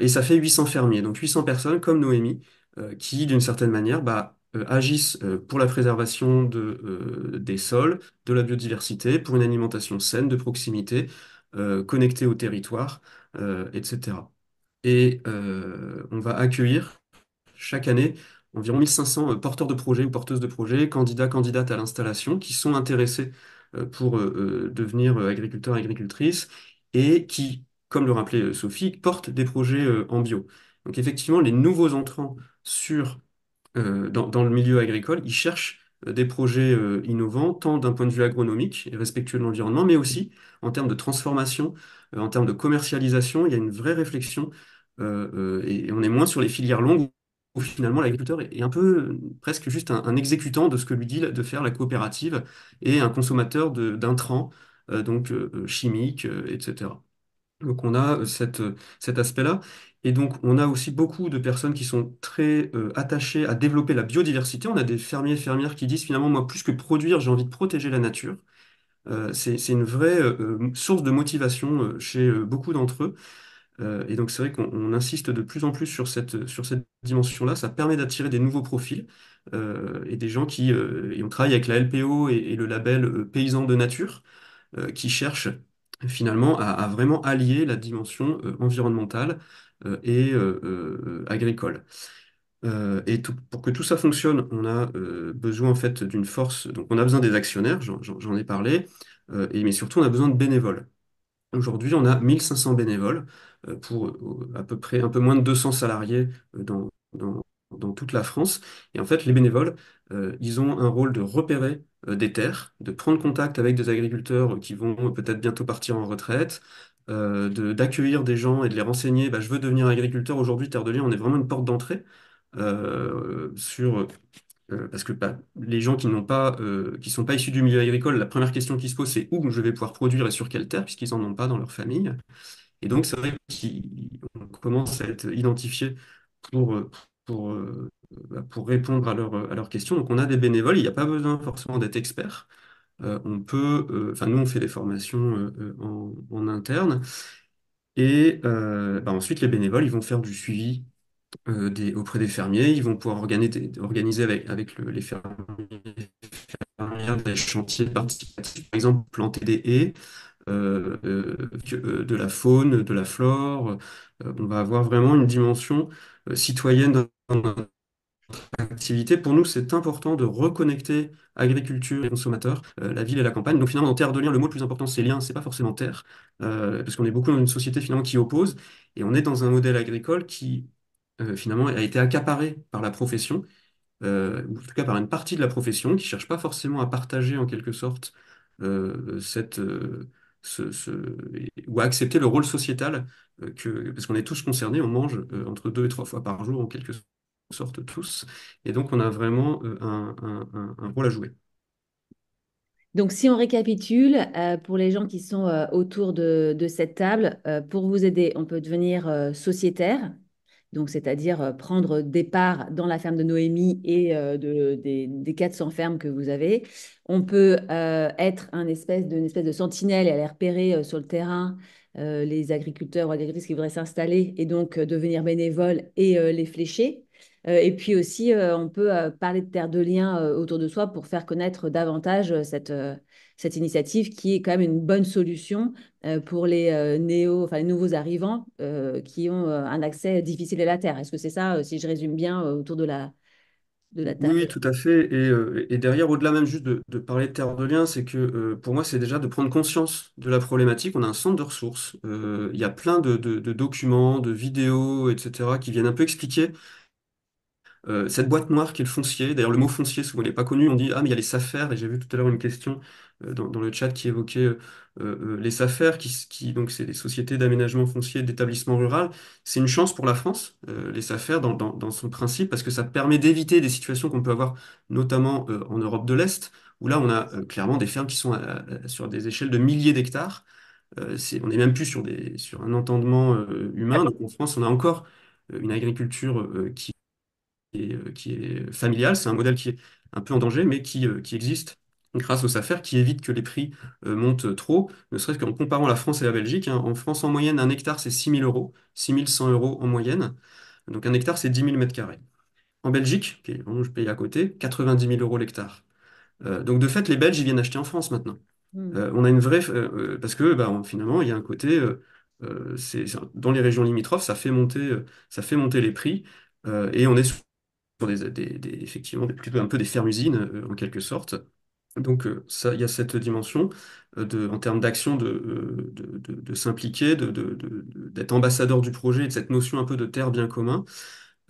et ça fait 800 fermiers. Donc 800 personnes comme Noémie qui, d'une certaine manière, bah, agissent pour la préservation des sols, de la biodiversité, pour une alimentation saine, de proximité, connectée au territoire, etc. Et on va accueillir chaque année environ 1500 euh, porteurs de projets ou porteuses de projets, candidats, candidates à l'installation, qui sont intéressés euh, pour euh, devenir agriculteurs, agricultrices, et qui, comme le rappelait Sophie, portent des projets en bio. Donc effectivement, les nouveaux entrants dans, le milieu agricole, ils cherchent des projets innovants, tant d'un point de vue agronomique et respectueux de l'environnement, mais aussi en termes de transformation, en termes de commercialisation. Il y a une vraie réflexion et on est moins sur les filières longues où finalement l'agriculteur est un peu euh, presque juste un, exécutant de ce que lui dit de faire la coopérative et un consommateur d'intrants, euh, donc euh, chimiques, etc. Donc on a cette, cet aspect-là. Et donc on a aussi beaucoup de personnes qui sont très attachées à développer la biodiversité. On a des fermiers et fermières qui disent finalement, moi, plus que produire, j'ai envie de protéger la nature. c'est une vraie source de motivation chez beaucoup d'entre eux. Euh, et donc c'est vrai qu'on insiste de plus en plus sur cette, sur cette dimension-là. Ça permet d'attirer des nouveaux profils euh, et des gens qui... Euh, et on travaille avec la LPO et, le label Paysan de Nature qui cherchent finalement à, vraiment allier la dimension environnementale et agricole. et pour que tout ça fonctionne, on a besoin en fait d'une force. Donc, on a besoin des actionnaires, j'en ai parlé, et, mais surtout on a besoin de bénévoles. Aujourd'hui, on a 1500 bénévoles euh, pour euh, à peu près un peu moins de 200 salariés euh, dans, dans, toute la France. Et en fait, les bénévoles, ils ont un rôle de repérer des terres, de prendre contact avec des agriculteurs qui vont peut-être bientôt partir en retraite, d'accueillir des gens et de les renseigner. Bah, je veux devenir agriculteur aujourd'hui, Terre de Liens, on est vraiment une porte d'entrée sur euh, parce que bah, les gens qui ne pas, euh, qui sont pas issus du milieu agricole, la première question qui se pose, c'est où je vais pouvoir produire et sur quelle terre, puisqu'ils n'en ont pas dans leur famille. Et donc, c'est vrai qu'on commence à être identifié euh, bah, pour, répondre à, à leurs questions. Donc, on a des bénévoles, il n'y a pas besoin forcément d'être expert. on peut, nous, on fait des formations en, interne. Et bah, ensuite, les bénévoles, ils vont faire du suivi euh, auprès des fermiers. Ils vont pouvoir organiser, organiser avec, avec les fermiers, des chantiers participatifs, par exemple, planter des haies. Euh, euh, de la faune, de la flore. on va avoir vraiment une dimension citoyenne dans notre activité. Pour nous, c'est important de reconnecter agriculture et consommateurs, la ville et la campagne. Donc finalement, en terre de lien, le mot le plus important, c'est lien, c'est pas forcément terre, parce qu'on est beaucoup dans une société finalement qui oppose, et on est dans un modèle agricole qui euh, finalement, a été accaparé par la profession, euh, ou en tout cas par une partie de la profession qui ne cherche pas forcément à partager en quelque sorte euh, cette, ce, ou à accepter le rôle sociétal, que, parce qu'on est tous concernés, on mange entre deux et trois fois par jour en quelque sorte tous, et donc on a vraiment un, rôle à jouer. Donc, si on récapitule, pour les gens qui sont autour de, cette table, pour vous aider, on peut devenir sociétaire, c'est-à-dire euh, prendre départ dans la ferme de Noémie et euh, des, 400 fermes que vous avez. On peut euh, être un espèce une espèce de sentinelle et aller repérer sur le terrain les agriculteurs ou agricultrices qui voudraient s'installer et donc devenir bénévole et les flécher. et puis aussi, on peut parler de terre de lien autour de soi pour faire connaître davantage cette, cette initiative qui est quand même une bonne solution euh, pour les euh, néo, enfin les nouveaux arrivants euh, qui ont un accès difficile à la terre. Est-ce que c'est ça, si je résume bien, autour de la de la terre. Oui, tout à fait. Et, derrière, au-delà même juste de, parler de terre de lien, c'est que pour moi, c'est déjà de prendre conscience de la problématique. On a un centre de ressources. il y a plein de, de, documents, de vidéos, etc., qui viennent un peu expliquer euh, cette boîte noire qui est le foncier, d'ailleurs le mot foncier souvent n'est pas connu, on dit ah mais il y a les SAFER, et j'ai vu tout à l'heure une question euh, dans, dans, le chat qui évoquait euh, les SAFER, qui, qui donc c'est des sociétés d'aménagement foncier d'établissement rural. C'est une chance pour la France, les SAFER, dans, dans, dans, son principe, parce que ça permet d'éviter des situations qu'on peut avoir notamment en Europe de l'Est, où là on a clairement des fermes qui sont sur des échelles de milliers d'hectares. c'est on n'est même plus sur, des, sur un entendement humain. Donc en France, on a encore une agriculture qui euh, qui est familial. C'est un modèle qui est un peu en danger, mais qui, euh, existe grâce aux affaires, qui évite que les prix euh, montent trop, ne serait-ce qu'en comparant la France et la Belgique. Hein. En France, en moyenne, un hectare, c'est 6 000 euros, 6 100 euros en moyenne. Donc un hectare, c'est 10 000 m2. En Belgique, je paye à côté, 90 000 euros l'hectare. donc de fait, les Belges, ils viennent acheter en France maintenant. Hmm. on a une vraie... parce que bah, finalement, il y a un côté... c'est, dans les régions limitrophes, ça fait monter, ça fait monter les prix et on est pour des, des, des, un peu des fermes-usines, euh, en quelque sorte. Donc euh, ça, il y a cette dimension euh, de, en termes d'action de, de, de, de s'impliquer, d'être ambassadeur du projet de cette notion un peu de terre bien commun.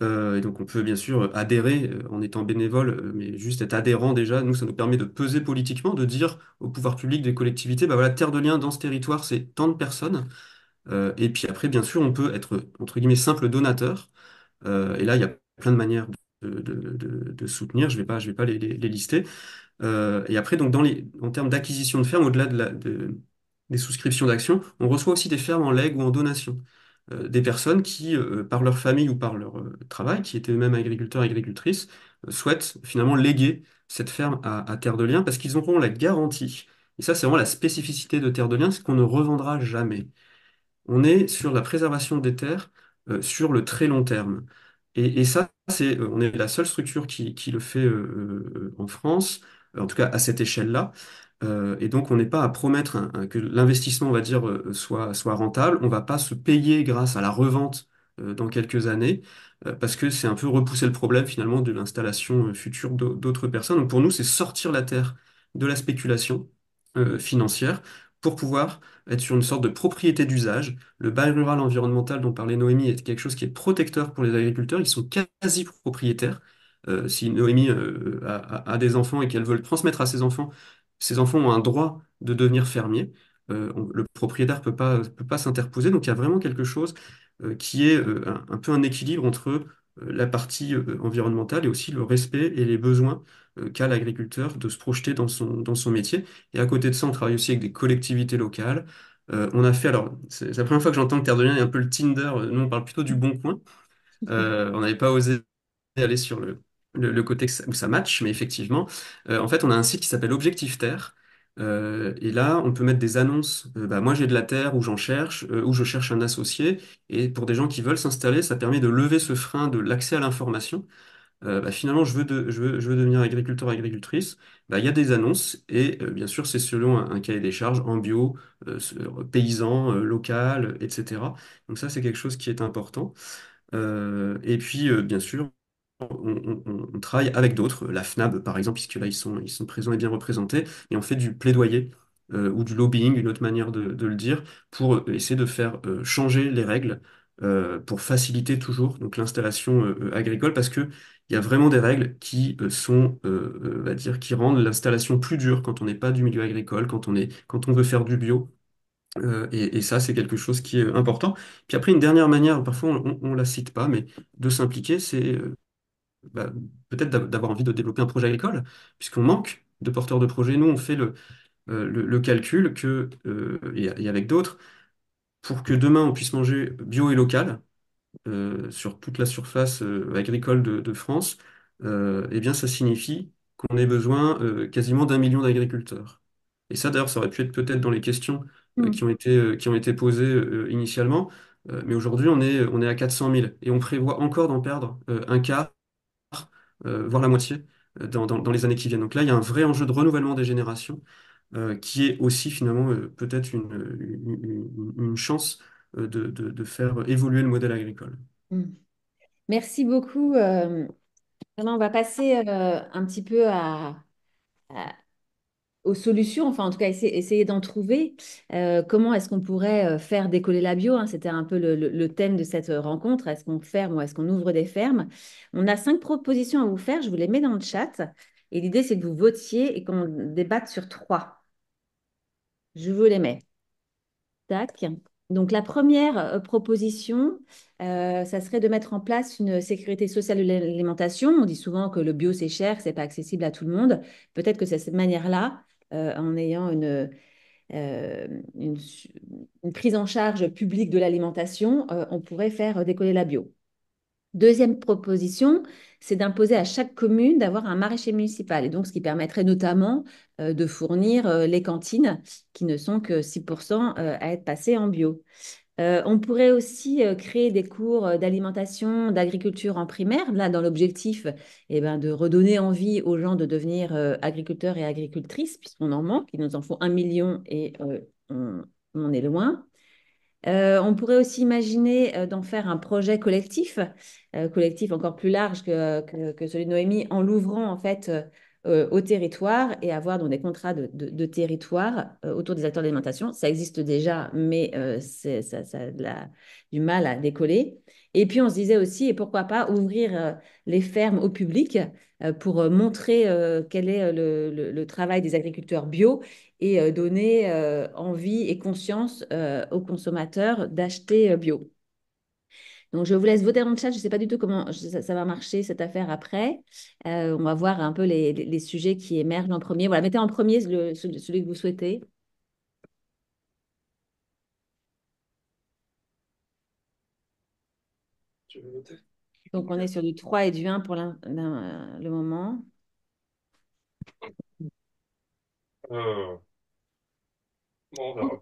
et donc on peut bien sûr adhérer en étant bénévole, mais juste être adhérent déjà, nous, ça nous permet de peser politiquement, de dire au pouvoir public des collectivités, bah voilà, terre de lien dans ce territoire, c'est tant de personnes. et puis après, bien sûr, on peut être, entre guillemets, simple donateur. et là, il y a plein de manières de de, soutenir. Je ne vais pas, je vais pas les, lister. Euh, et après, donc, dans en termes d'acquisition de fermes, au-delà des souscriptions d'actions, on reçoit aussi des fermes en legs ou en donation. Euh, des personnes qui, euh, par leur famille ou par leur travail, qui étaient eux-mêmes agriculteurs et agricultrices, souhaitent finalement léguer cette ferme à, à Terre de Liens parce qu'ils auront la garantie. Et ça, c'est vraiment la spécificité de Terre de Liens, c'est qu'on ne revendra jamais. On est sur la préservation des terres sur le très long terme. Et, ça, c'est, euh, on est la seule structure qui, le fait euh, euh, en France, en tout cas à cette échelle-là. et donc, on n'est pas à promettre que l'investissement, on va dire, soit, rentable. On ne va pas se payer grâce à la revente dans quelques années, parce que c'est un peu repousser le problème finalement de l'installation future d'autres personnes. Donc, pour nous, c'est sortir la terre de la spéculation financière pour pouvoir être sur une sorte de propriété d'usage. Le bail rural environnemental dont parlait Noémie est quelque chose qui est protecteur pour les agriculteurs. Ils sont quasi propriétaires. Euh, si Noémie euh, a, des enfants et qu'elle veut transmettre à ses enfants, ses enfants ont un droit de devenir fermier. Euh, le propriétaire ne peut pas, pas s'interposer. Donc il y a vraiment quelque chose qui est un, peu un équilibre entre euh, la partie euh, environnementale et aussi le respect et les besoins euh, qu'a l'agriculteur de se projeter dans son, métier. Et à côté de ça, on travaille aussi avec des collectivités locales. on a fait, alors, c'est la première fois que j'entends que Terre de est un peu le Tinder. Nous, on parle plutôt du bon coin. on n'avait pas osé aller sur le, le, côté où ça match, mais effectivement, en fait, on a un site qui s'appelle Objectif Terre euh, et là, on peut mettre des annonces. Euh, bah, moi, j'ai de la terre où j'en cherche, euh, où je cherche un associé. Et pour des gens qui veulent s'installer, ça permet de lever ce frein de l'accès à l'information. Bah, finalement, je veux, devenir agriculteur, agricultrice. Bah, il y a des annonces. Et bien sûr, c'est selon un, cahier des charges en bio, paysan, local, etc. Donc ça, c'est quelque chose qui est important. et puis, bien sûr, on, travaille avec d'autres, la FNAB par exemple, puisque là ils sont, ils sont présents et bien représentés, et on fait du plaidoyer euh, ou du lobbying, une autre manière de, le dire, pour essayer de faire euh, changer les règles euh, pour faciliter toujours donc l'installation agricole, parce que il y a vraiment des règles qui sont, va dire, qui rendent l'installation plus dure quand on n'est pas du milieu agricole, quand on est, quand on veut faire du bio. et, ça, c'est quelque chose qui est important. Puis après, une dernière manière, parfois on ne la cite pas, mais de s'impliquer, c'est bah, peut-être d'avoir envie de développer un projet agricole, puisqu'on manque de porteurs de projets. Nous, on fait le, euh, le, calcul que, euh, et, avec d'autres, pour que demain on puisse manger bio et local euh, sur toute la surface agricole de, France, eh bien, ça signifie qu'on ait besoin quasiment d'un million d'agriculteurs. Et ça, d'ailleurs, ça aurait pu être peut-être dans les questions hmm. qui ont été, qui ont été posées initialement. mais aujourd'hui, on est, on est à 400 000 et on prévoit encore d'en perdre un quart euh, voire la moitié, euh, dans, les années qui viennent. Donc là, il y a un vrai enjeu de renouvellement des générations euh, qui est aussi finalement peut-être une, chance de, faire évoluer le modèle agricole. Mm. Merci beaucoup. Maintenant, on va passer un petit peu à aux solutions, enfin en tout cas essayer, d'en trouver. Euh, comment est-ce qu'on pourrait euh, faire décoller la bio hein? C'était un peu le, thème de cette euh, rencontre. Est-ce qu'on ferme ou est-ce qu'on ouvre des fermes On a cinq propositions à vous faire. Je vous les mets dans le chat. Et l'idée, c'est que vous votiez et qu'on débatte sur trois. Je vous les mets. Tac. Donc la première proposition, ça serait de mettre en place une sécurité sociale de l'alimentation. On dit souvent que le bio c'est cher, c'est pas accessible à tout le monde. Peut-être que c'est cette manière-là euh, en ayant euh, une, prise en charge publique de l'alimentation, euh, on pourrait faire décoller la bio. Deuxième proposition, c'est d'imposer à chaque commune d'avoir un maraîcher municipal, et donc ce qui permettrait notamment de fournir les cantines, qui ne sont que 6% à être passées en bio. Euh, on pourrait aussi euh, créer des cours euh, d'alimentation, d'agriculture en primaire, là dans l'objectif eh ben, de redonner envie aux gens de devenir agriculteurs et agricultrices, puisqu'on en manque, il nous en faut un million et on, est loin. on pourrait aussi imaginer d'en faire un projet collectif, collectif encore plus large que, que celui de Noémie, en l'ouvrant en fait euh, au territoire et avoir dans des contrats de, territoire euh, autour des acteurs d'alimentation. Ça existe déjà, mais euh, ça, a du mal à décoller. Et puis on se disait aussi, et pourquoi pas ouvrir les fermes au public pour montrer quel est le, travail des agriculteurs bio et donner envie et conscience aux consommateurs d'acheter bio. Donc, je vous laisse voter dans le chat. Je ne sais pas du tout comment ça, va marcher cette affaire après. Euh, on va voir un peu les, sujets qui émergent en premier. Voilà, mettez en premier celui que vous souhaitez. Je vais voter Donc, on est sur du 3 et du 1 pour le moment. Euh, bon,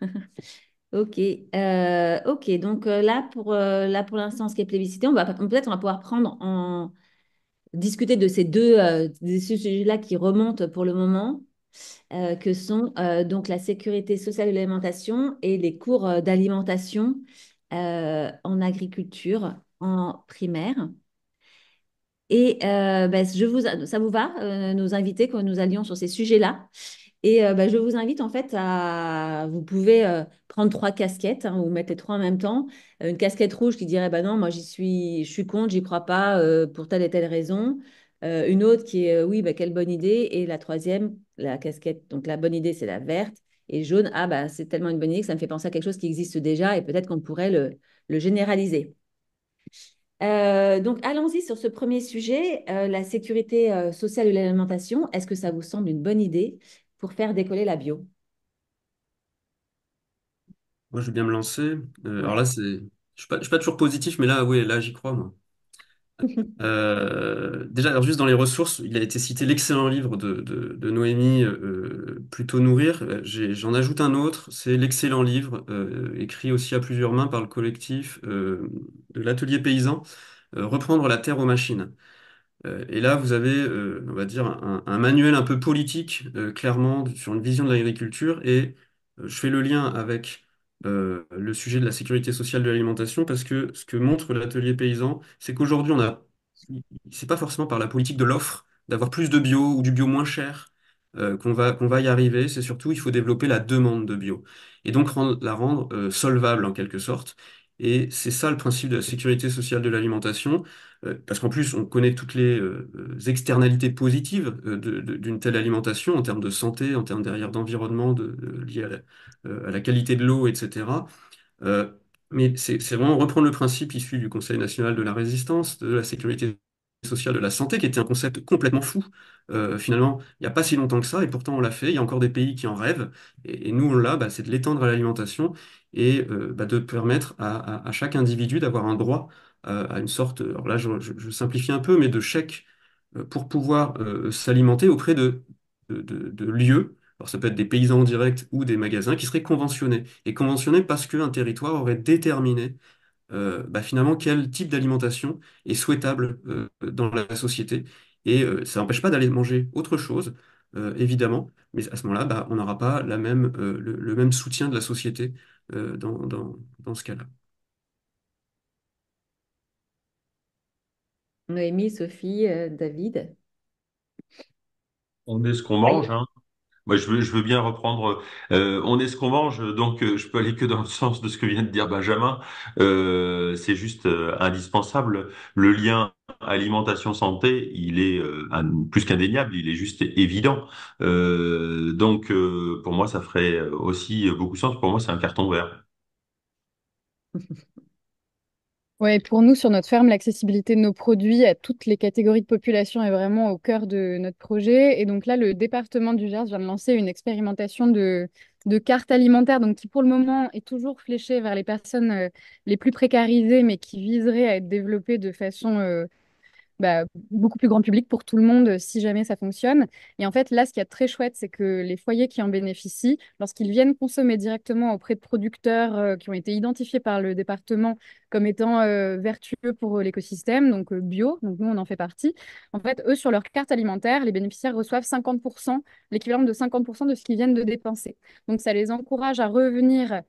on Ok, euh, ok. Donc euh, là, pour euh, là pour l'instant, ce qui est plébiscité, on va peut-être on va pouvoir prendre en discuter de ces deux sujets-là qui remontent pour le moment, que sont donc la sécurité sociale de l'alimentation et les cours d'alimentation en agriculture en primaire. Et ben, je vous, ça vous va, nos invités, que nous allions sur ces sujets-là. Et euh, bah, je vous invite en fait à. Vous pouvez euh, prendre trois casquettes hein, vous mettez trois en même temps. Euh, une casquette rouge qui dirait bah non, moi j'y suis, je suis contre, j'y crois pas pour telle et telle raison. une autre qui est oui, bah, quelle bonne idée. Et la troisième, la casquette, donc la bonne idée, c'est la verte. Et jaune, ah bah c'est tellement une bonne idée que ça me fait penser à quelque chose qui existe déjà et peut-être qu'on pourrait le, généraliser. donc, allons-y sur ce premier sujet, la sécurité sociale de l'alimentation. Est-ce que ça vous semble une bonne idée pour faire décoller la bio Moi, je veux bien me lancer. Euh, alors là, c'est... Je suis suis pas toujours positif, mais là, oui, là, j'y crois, moi. Euh, déjà, juste dans les ressources, il a été cité l'excellent livre de, Noémie, euh, Plutôt Nourrir. J'en ajoute un autre, c'est l'excellent livre, écrit aussi à plusieurs mains par le collectif de l'Atelier Paysan, Reprendre la terre aux machines. Euh, et là, vous avez, euh, on va dire, un, manuel un peu politique, euh, clairement, sur une vision de l'agriculture. Et je fais le lien avec le sujet de la sécurité sociale de l'alimentation, parce que ce que montre l'atelier paysan, c'est qu'aujourd'hui, on a, c'est pas forcément par la politique de l'offre, d'avoir plus de bio ou du bio moins cher, qu'on va, qu'on va y arriver. C'est surtout, il faut développer la demande de bio. Et donc, la rendre solvable, en quelque sorte. Et c'est ça le principe de la sécurité sociale de l'alimentation. Euh, parce qu'en plus, on connaît toutes les euh, euh, externalités positives d'une telle alimentation en termes de santé, en termes derrière d'environnement de, lié à la, qualité de l'eau, etc. mais c'est vraiment reprendre le principe issu du Conseil national de la résistance, de la sécurité sociale de la santé, qui était un concept complètement fou. finalement, il n'y a pas si longtemps que ça, et pourtant on l'a fait. Il y a encore des pays qui en rêvent, et, nous on bah, c'est de l'étendre à l'alimentation et bah, de permettre à chaque individu d'avoir un droit à, une sorte, alors là je, simplifie un peu, mais de chèque euh, pour pouvoir euh, s'alimenter auprès de, lieux alors ça peut être des paysans en direct ou des magasins qui seraient conventionnés. Et conventionnés parce qu'un territoire aurait déterminé euh, bah, finalement quel type d'alimentation est souhaitable dans la société. Et ça n'empêche pas d'aller manger autre chose, évidemment, mais à ce moment-là, bah, on n'aura pas le, même soutien de la société dans ce cas-là. Noémie, Sophie, euh, David. On est ce qu'on mange, hein. je veux, bien reprendre. Euh, on est ce qu'on mange, donc euh, je peux aller que dans le sens de ce que vient de dire Benjamin. c'est juste indispensable. Le lien alimentation-santé, il est plus qu'indéniable, il est juste évident. donc, pour moi, ça ferait aussi beaucoup de sens. Pour moi, c'est un carton vert. pour nous, sur notre ferme, l'accessibilité de nos produits à toutes les catégories de population est vraiment au cœur de notre projet. Et donc là, le département du Gers vient de lancer une expérimentation de, de carte alimentaire, donc qui pour le moment est toujours fléchée vers les personnes euh, les plus précarisées, mais qui viserait à être développée de façon euh, bah, beaucoup plus grand public pour tout le monde euh, si jamais ça fonctionne. Et en fait, là, ce qui est très chouette, c'est que les foyers qui en bénéficient, lorsqu'ils viennent consommer directement auprès de producteurs euh, qui ont été identifiés par le département comme étant euh, vertueux pour l'écosystème, donc bio, donc nous, on en fait partie, en fait, eux, sur leur carte alimentaire, les bénéficiaires reçoivent 50%, l'équivalent de 50% de ce qu'ils viennent de dépenser. Donc, ça les encourage à revenir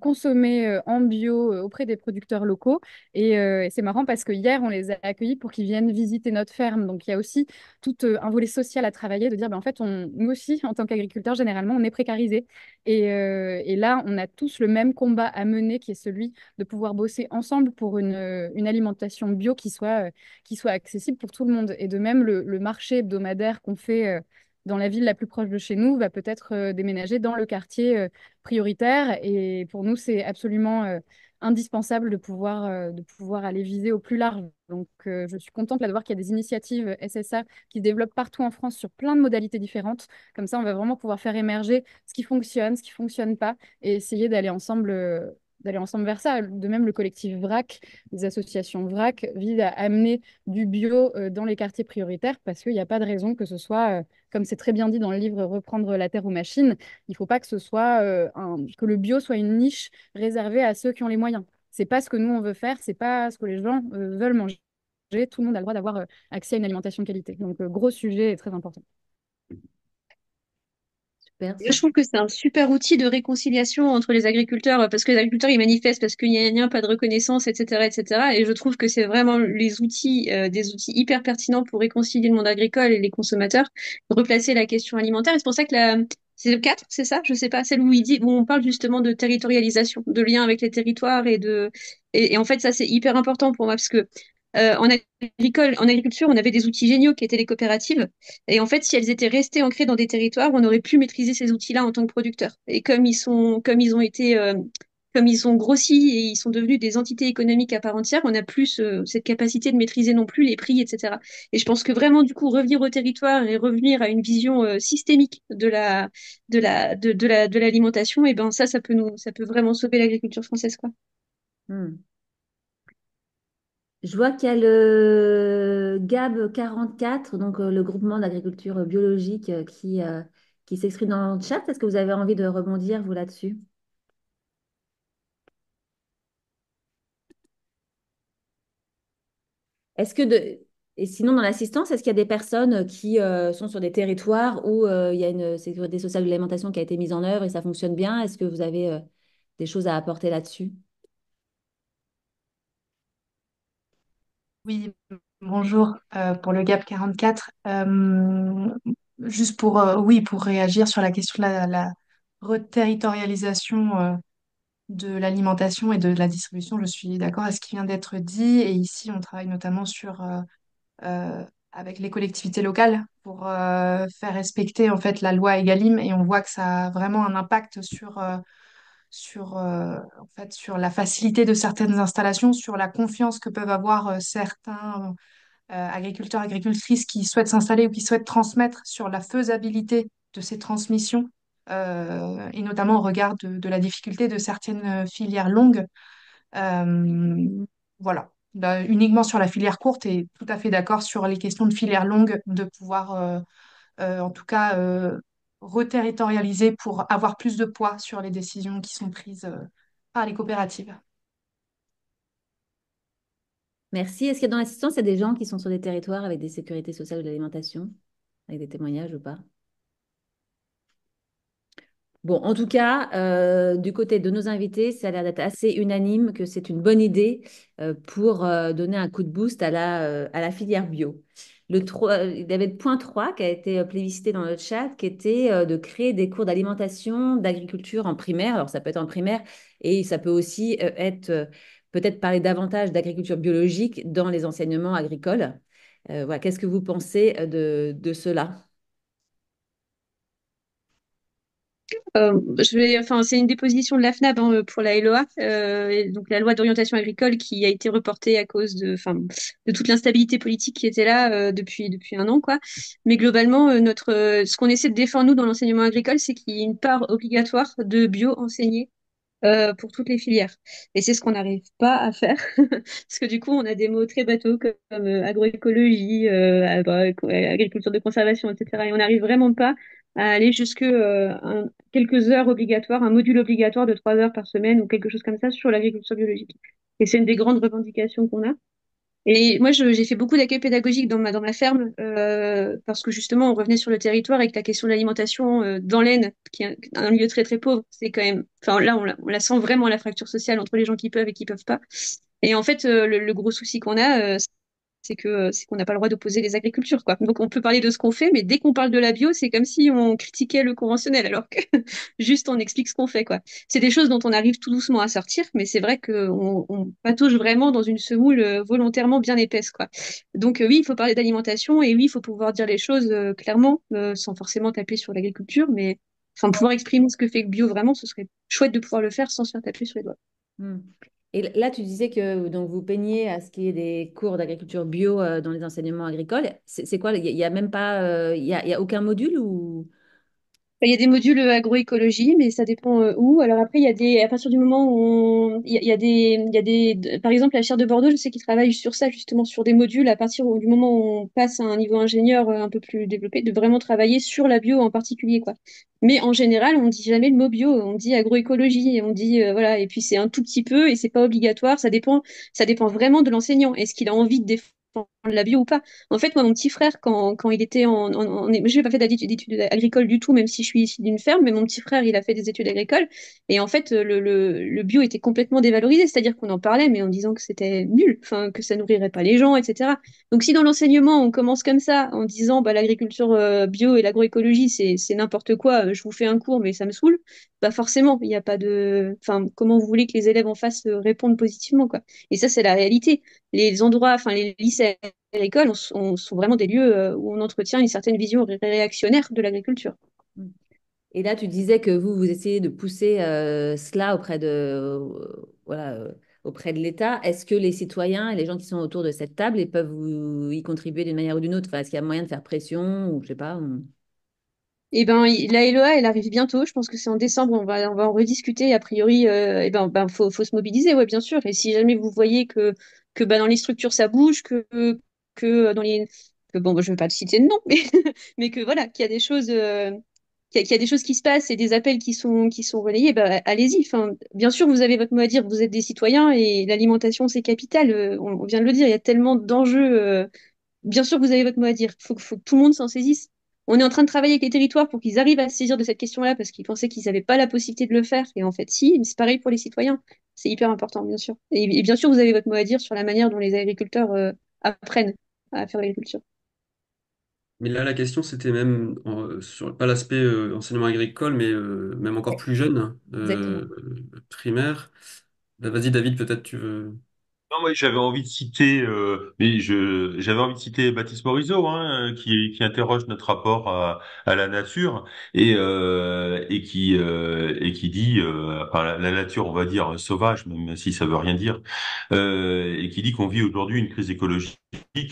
consommer en bio auprès des producteurs locaux. Et, et c'est marrant parce que hier, on les a accueillis pour qu'ils viennent visiter notre ferme. Donc il y a aussi tout euh, un volet social à travailler, de dire, ben, en fait, on, nous aussi, en tant qu'agriculteurs, généralement, on est précarisés. Et, euh, et, là, on a tous le même combat à mener, qui est celui de pouvoir bosser ensemble pour une, euh, une alimentation bio qui soit, qui soit accessible pour tout le monde. Et de même, le, marché hebdomadaire qu'on fait... dans la ville la plus proche de chez nous va peut-être déménager dans le quartier prioritaire. Et pour nous, c'est absolument indispensable de pouvoir, euh, de pouvoir aller viser au plus large. Donc, euh, je suis contente de voir qu'il y a des initiatives SSA qui se développent partout en France sur plein de modalités différentes. Comme ça, on va vraiment pouvoir faire émerger ce qui fonctionne, ce qui ne fonctionne pas, et essayer d'aller ensemble euh, d'aller ensemble vers ça. De même, le collectif VRAC, les associations VRAC, visent à amener du bio euh, dans les quartiers prioritaires parce qu'il n'y a pas de raison que ce soit, euh, comme c'est très bien dit dans le livre Reprendre la terre aux machines, il ne faut pas que, ce soit, euh, que le bio soit une niche réservée à ceux qui ont les moyens. Ce n'est pas ce que nous, on veut faire, ce n'est pas ce que les gens veulent manger. Tout le monde a le droit d'avoir accès à une alimentation de qualité. Donc, gros sujet et très important je trouve que c'est un super outil de réconciliation entre les agriculteurs, parce que les agriculteurs, ils manifestent parce qu'il n'y a, rien, pas de reconnaissance, etc., etc. Et je trouve que c'est vraiment les outils, euh, des outils hyper pertinents pour réconcilier le monde agricole et les consommateurs, replacer la question alimentaire. Et c'est pour ça que la, c'est le 4, c'est ça? Je sais pas, celle où il dit, on parle justement de territorialisation, de lien avec les territoires et de, et en fait, ça, c'est hyper important pour moi, parce que euh, en, agricole, en agriculture, on avait des outils géniaux qui étaient les coopératives. Et en fait, si elles étaient restées ancrées dans des territoires, on aurait pu maîtriser ces outils-là en tant que producteurs. Et comme ils sont, comme ils ont été, euh, comme ils ont grossi et ils sont devenus des entités économiques à part entière, on n'a plus euh, cette capacité de maîtriser non plus les prix, etc. Et je pense que vraiment, du coup, revenir au territoire et revenir à une vision systémique de la, de la, de, la, de l'alimentation, et eh ben ça, ça peut nous, ça peut vraiment sauver l'agriculture française, quoi. Hmm. Je vois qu'il y a le GAB 44, donc euh, le groupement d'agriculture biologique euh, qui, euh, qui s'exprime dans le chat. Est-ce que vous avez envie de rebondir, vous, là-dessus Est-ce que de... Et sinon, dans l'assistance, est-ce qu'il y a des personnes qui sont sur des territoires où il y a une sécurité sociale de l'alimentation qui a été mise en œuvre et ça fonctionne bien Est-ce que vous avez des choses à apporter là-dessus Oui, bonjour euh, pour le GAP 44. Euh, juste pour, euh, oui, pour réagir sur la question de la, la reterritorialisation de l'alimentation et de la distribution, je suis d'accord à ce qui vient d'être dit. Et ici, on travaille notamment sur, avec les collectivités locales pour faire respecter en fait, la loi EGalim et on voit que ça a vraiment un impact sur sur, euh, en fait, sur la facilité de certaines installations, sur la confiance que peuvent avoir euh, certains euh, agriculteurs, agricultrices qui souhaitent s'installer ou qui souhaitent transmettre, sur la faisabilité de ces transmissions, et notamment au regard de, la difficulté de certaines filières longues. voilà. Bah, uniquement sur la filière courte et tout à fait d'accord sur les questions de filière longue, de pouvoir en tout cas reterritorialiser pour avoir plus de poids sur les décisions qui sont prises euh, par les coopératives. Merci. Est-ce qu'il y a dans l'assistance, il y a des gens qui sont sur des territoires avec des sécurités sociales de l'alimentation, avec des témoignages ou pas Bon, en tout cas, euh, du côté de nos invités, ça a l'air d'être assez unanime que c'est une bonne idée euh, pour donner un coup de boost à la, à la filière bio. Le 3, il y avait le point 3 qui a été euh, plébiscité dans le chat, qui était euh, de créer des cours d'alimentation, d'agriculture en primaire. Alors, ça peut être en primaire et ça peut aussi euh, être peut-être parler davantage d'agriculture biologique dans les enseignements agricoles. voilà, Qu'est-ce que vous pensez de cela Euh, je vais, enfin, c'est une déposition de la hein, pour la LOA, euh, donc la loi d'orientation agricole qui a été reportée à cause de, enfin, de toute l'instabilité politique qui était là euh, depuis depuis un an, quoi. Mais globalement, euh, notre, ce qu'on essaie de défendre nous dans l'enseignement agricole, c'est qu'il y ait une part obligatoire de bio enseignée pour toutes les filières. Et c'est ce qu'on n'arrive pas à faire, parce que du coup, on a des mots très bateaux comme, agroécologie, agriculture de conservation, etc. Et on n'arrive vraiment pas à aller jusque euh, quelques heures obligatoires, un module obligatoire de trois heures par semaine ou quelque chose comme ça sur l'agriculture biologique. Et c'est une des grandes revendications qu'on a. Et moi, j'ai fait beaucoup d'accueil pédagogique dans ma, ferme euh, parce que justement, on revenait sur le territoire avec la question de l'alimentation euh, dans l'Aisne, qui est un lieu très très pauvre, c'est quand même. Enfin, là, on la, sent vraiment la fracture sociale entre les gens qui peuvent et qui ne peuvent pas. Et en fait, le, le, gros souci qu'on a, c'est que euh, qu'on n'a pas le droit d'opposer les agricultures, quoi. Donc on peut parler de ce qu'on fait, mais dès qu'on parle de la bio, c'est comme si on critiquait le conventionnel, alors que juste on explique ce qu'on fait, quoi. C'est des choses dont on arrive tout doucement à sortir, mais c'est vrai que on patauge vraiment dans une semoule euh, volontairement bien épaisse, quoi. Donc euh, oui, il faut parler d'alimentation et oui, il faut pouvoir dire les choses clairement, sans forcément taper sur l'agriculture, mais sans pouvoir exprimer ce que fait le bio vraiment, ce serait chouette de pouvoir le faire sans se faire taper sur les doigts. Mmh. Et là, tu disais que donc vous peignez à ce qui est des cours d'agriculture bio euh, dans les enseignements agricoles. C'est quoi Il n'y a, même pas, euh, il y a, y a aucun module ou il y a des modules euh, agroécologie, mais ça dépend euh, où. Alors après, il y a des, à partir du moment où il, y a des, il y a des, par exemple, la chaire de Bordeaux, je sais qu'ils travaillent sur ça justement, sur des modules à partir du moment où on passe à un niveau ingénieur euh, un peu plus développé, de vraiment travailler sur la bio en particulier, quoi. Mais en général, on dit jamais le mot bio, on dit agroécologie, on dit voilà, et puis c'est un tout petit peu et c'est pas obligatoire. Ça dépend, ça dépend vraiment de l'enseignant. Est-ce qu'il a envie de défendre la bio ou pas. En fait, moi, mon petit frère, quand, il était en, je n'ai pas fait d'études agricoles du tout, même si je suis ici d'une ferme, mais mon petit frère, il a fait des études agricoles, et en fait, le, bio était complètement dévalorisé, c'est-à-dire qu'on en parlait, mais en disant que c'était nul, que ça nourrirait pas les gens, etc. Donc, si dans l'enseignement, on commence comme ça, en disant bah, l'agriculture euh, bio et l'agroécologie, c'est, n'importe quoi, euh, je vous fais un cours, mais ça me saoule, bah forcément, il n'y a pas de, enfin, comment vous voulez que les élèves en face euh, répondent positivement, quoi. Et ça, c'est la réalité. Les endroits, enfin, les lycées agricoles sont, sont vraiment des lieux euh, où on entretient une certaine vision réactionnaire de l'agriculture. Mm. Et là, tu disais que vous, vous essayez de pousser euh, cela auprès de, euh, voilà, auprès de l'État. Est-ce que les citoyens et les gens qui sont autour de cette table ils peuvent y contribuer d'une manière ou d'une autre Est-ce qu'il y a moyen de faire pression ou je sais pas Eh ben, la LOA, e elle arrive bientôt. Je pense que c'est en décembre. On va, on va en rediscuter. A priori, il eh ben, ben, faut, faut se mobiliser, ouais, bien sûr. Et si jamais vous voyez que que bah, dans les structures ça bouge, que, que euh, dans les bon, bah, je ne vais pas citer de nom, mais, que voilà, qu'il y a des choses, euh, qu'il y, a des choses qui se passent et des appels qui sont qui sont relayés, bah, allez-y. Enfin, bien sûr, vous avez votre mot à dire, vous êtes des citoyens et l'alimentation c'est capital. Euh, on, vient de le dire, il y a tellement d'enjeux. bien sûr, vous avez votre mot à dire. Il faut, faut, que tout le monde s'en saisisse. On est en train de travailler avec les territoires pour qu'ils arrivent à se saisir de cette question-là parce qu'ils pensaient qu'ils n'avaient pas la possibilité de le faire. Et en fait, si, c'est pareil pour les citoyens c'est hyper important, bien sûr. Et, bien sûr, vous avez votre mot à dire sur la manière dont les agriculteurs euh, apprennent à faire l'agriculture. Mais là, la question, c'était même, sur, pas l'aspect euh, enseignement agricole, mais euh, même encore plus jeune, hein, primaire. Bah, vas-y, David, peut-être tu veux. Non, j'avais envie de citer, euh, mais j'avais envie de citer Baptiste Morisot, hein, qui, qui interroge notre rapport à, la nature et euh, et qui euh, et qui dit, enfin, la, nature, on va dire sauvage, même si ça veut rien dire, et qui dit qu'on vit aujourd'hui une crise écologique qui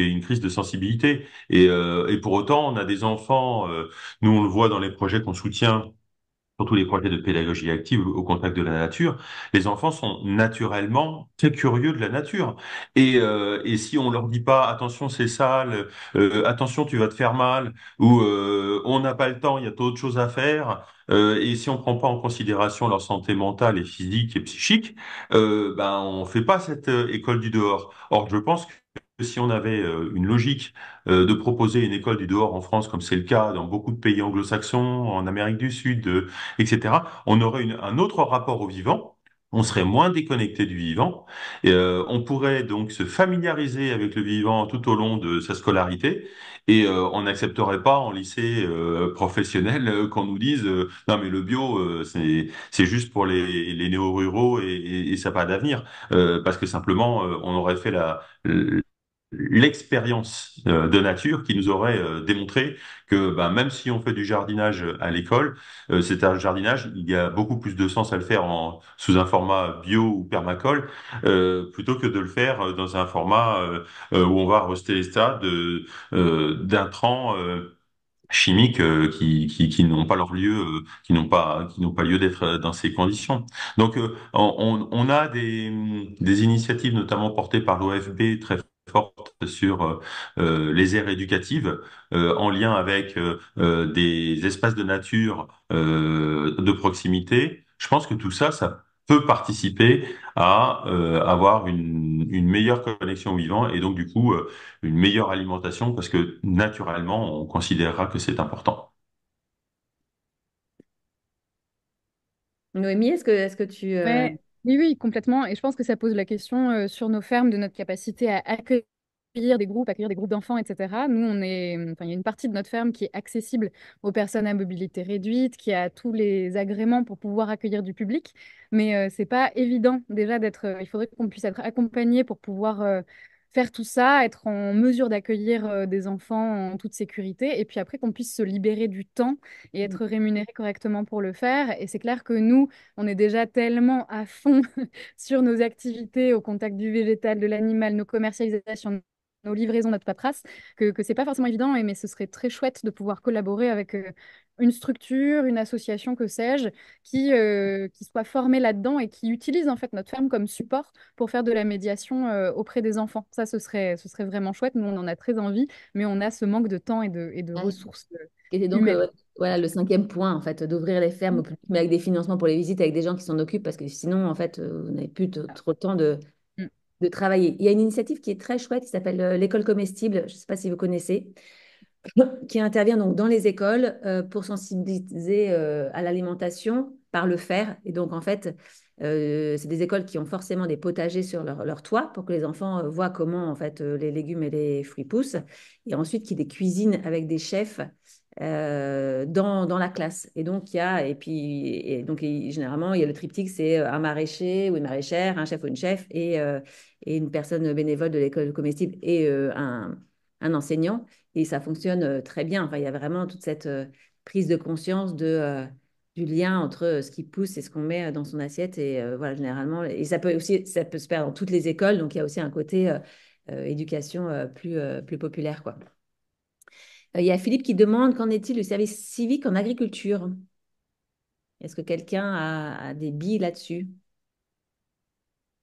est une crise de sensibilité. Et, et pour autant, on a des enfants, nous on le voit dans les projets qu'on soutient tous les projets de pédagogie active au contact de la nature, les enfants sont naturellement très curieux de la nature. Et, euh, si on leur dit pas attention c'est sale, euh, attention tu vas te faire mal, ou euh, on n'a pas le temps, il y a d'autres choses à faire, et si on prend pas en considération leur santé mentale et physique et psychique, ben on fait pas cette école du dehors. Or je pense que si on avait euh, une logique euh, de proposer une école du dehors en France, comme c'est le cas dans beaucoup de pays anglo-saxons, en Amérique du Sud, etc., on aurait un autre rapport au vivant, on serait moins déconnecté du vivant, et, euh, on pourrait donc se familiariser avec le vivant tout au long de sa scolarité, et on n'accepterait pas en lycée professionnel qu'on nous dise non mais le bio c'est c'est juste pour les, les néo-ruraux et, ça n'a pas d'avenir, parce que simplement on aurait fait la l'expérience euh, de nature qui nous aurait euh, démontré que ben, même si on fait du jardinage à l'école, euh, c'est un jardinage, il y a beaucoup plus de sens à le faire en, sous un format bio ou permacole plutôt que de le faire dans un format où on va rester les stades euh, d'un chimiques qui, qui, qui n'ont pas leur lieu, qui n'ont pas qui n'ont pas lieu d'être dans ces conditions. Donc on, on a des, des initiatives notamment portées par l'OFB très forte sur euh, euh, les aires éducatives euh, en lien avec des espaces de nature de proximité. Je pense que tout ça, ça peut participer à avoir une, meilleure connexion au vivant et donc du coup une meilleure alimentation parce que naturellement on considérera que c'est important. Noémie, est-ce que, est-ce que tu... Oui, oui, complètement. Et je pense que ça pose la question euh, sur nos fermes de notre capacité à accueillir des groupes, accueillir des groupes d'enfants, etc. Nous, on est, il y a une partie de notre ferme qui est accessible aux personnes à mobilité réduite, qui a tous les agréments pour pouvoir accueillir du public, mais euh, c'est pas évident déjà d'être. Euh, il faudrait qu'on puisse être accompagné pour pouvoir faire tout ça, être en mesure d'accueillir des enfants en toute sécurité, et puis après qu'on puisse se libérer du temps et mmh. être rémunéré correctement pour le faire. Et c'est clair que nous, on est déjà tellement à fond sur nos activités au contact du végétal, de l'animal, nos commercialisations, nos livraisons, notre paperasse, que ce n'est pas forcément évident, mais ce serait très chouette de pouvoir collaborer avec euh, une structure, une association, que sais-je, qui, euh, qui soit formée là-dedans et qui utilise en fait notre ferme comme support pour faire de la médiation euh, auprès des enfants. Ça, ce serait, ce serait vraiment chouette. Nous, on en a très envie, mais on a ce manque de temps et de, et de ressources. donc voilà, le cinquième point, en fait, d'ouvrir les fermes mmh. mais avec des financements pour les visites, avec des gens qui s'en occupent, parce que sinon, en fait, vous n'avez plus trop de temps de, travailler. Il y a une initiative qui est très chouette qui s'appelle euh, l'école comestible, je ne sais pas si vous connaissez, qui intervient donc dans les écoles euh, pour sensibiliser euh, à l'alimentation par le fer. Et donc, en fait, c'est des écoles qui ont forcément des potagers sur leur, leur toit pour que les enfants voient comment, en fait, les légumes et les fruits poussent. Et ensuite, qui des cuisinent avec des chefs euh, dans, la classe. Et donc, il y a, et puis, et donc, généralement, il y a le triptyque, c'est euh, un maraîcher ou une maraîchère, un chef ou une chef, et, euh, et une personne bénévole de l'école comestible et un, un, enseignant. Et ça fonctionne très bien. Enfin, il y a vraiment toute cette prise de conscience de, du lien entre ce qui pousse et ce qu'on met dans son assiette. Et voilà, généralement, et ça peut aussi, ça peut se faire dans toutes les écoles. Donc, il y a aussi un côté éducation plus, plus populaire, quoi. Euh, il y a Philippe qui demande qu'en est-il du service civique en agriculture Est-ce que quelqu'un a, des billes là-dessus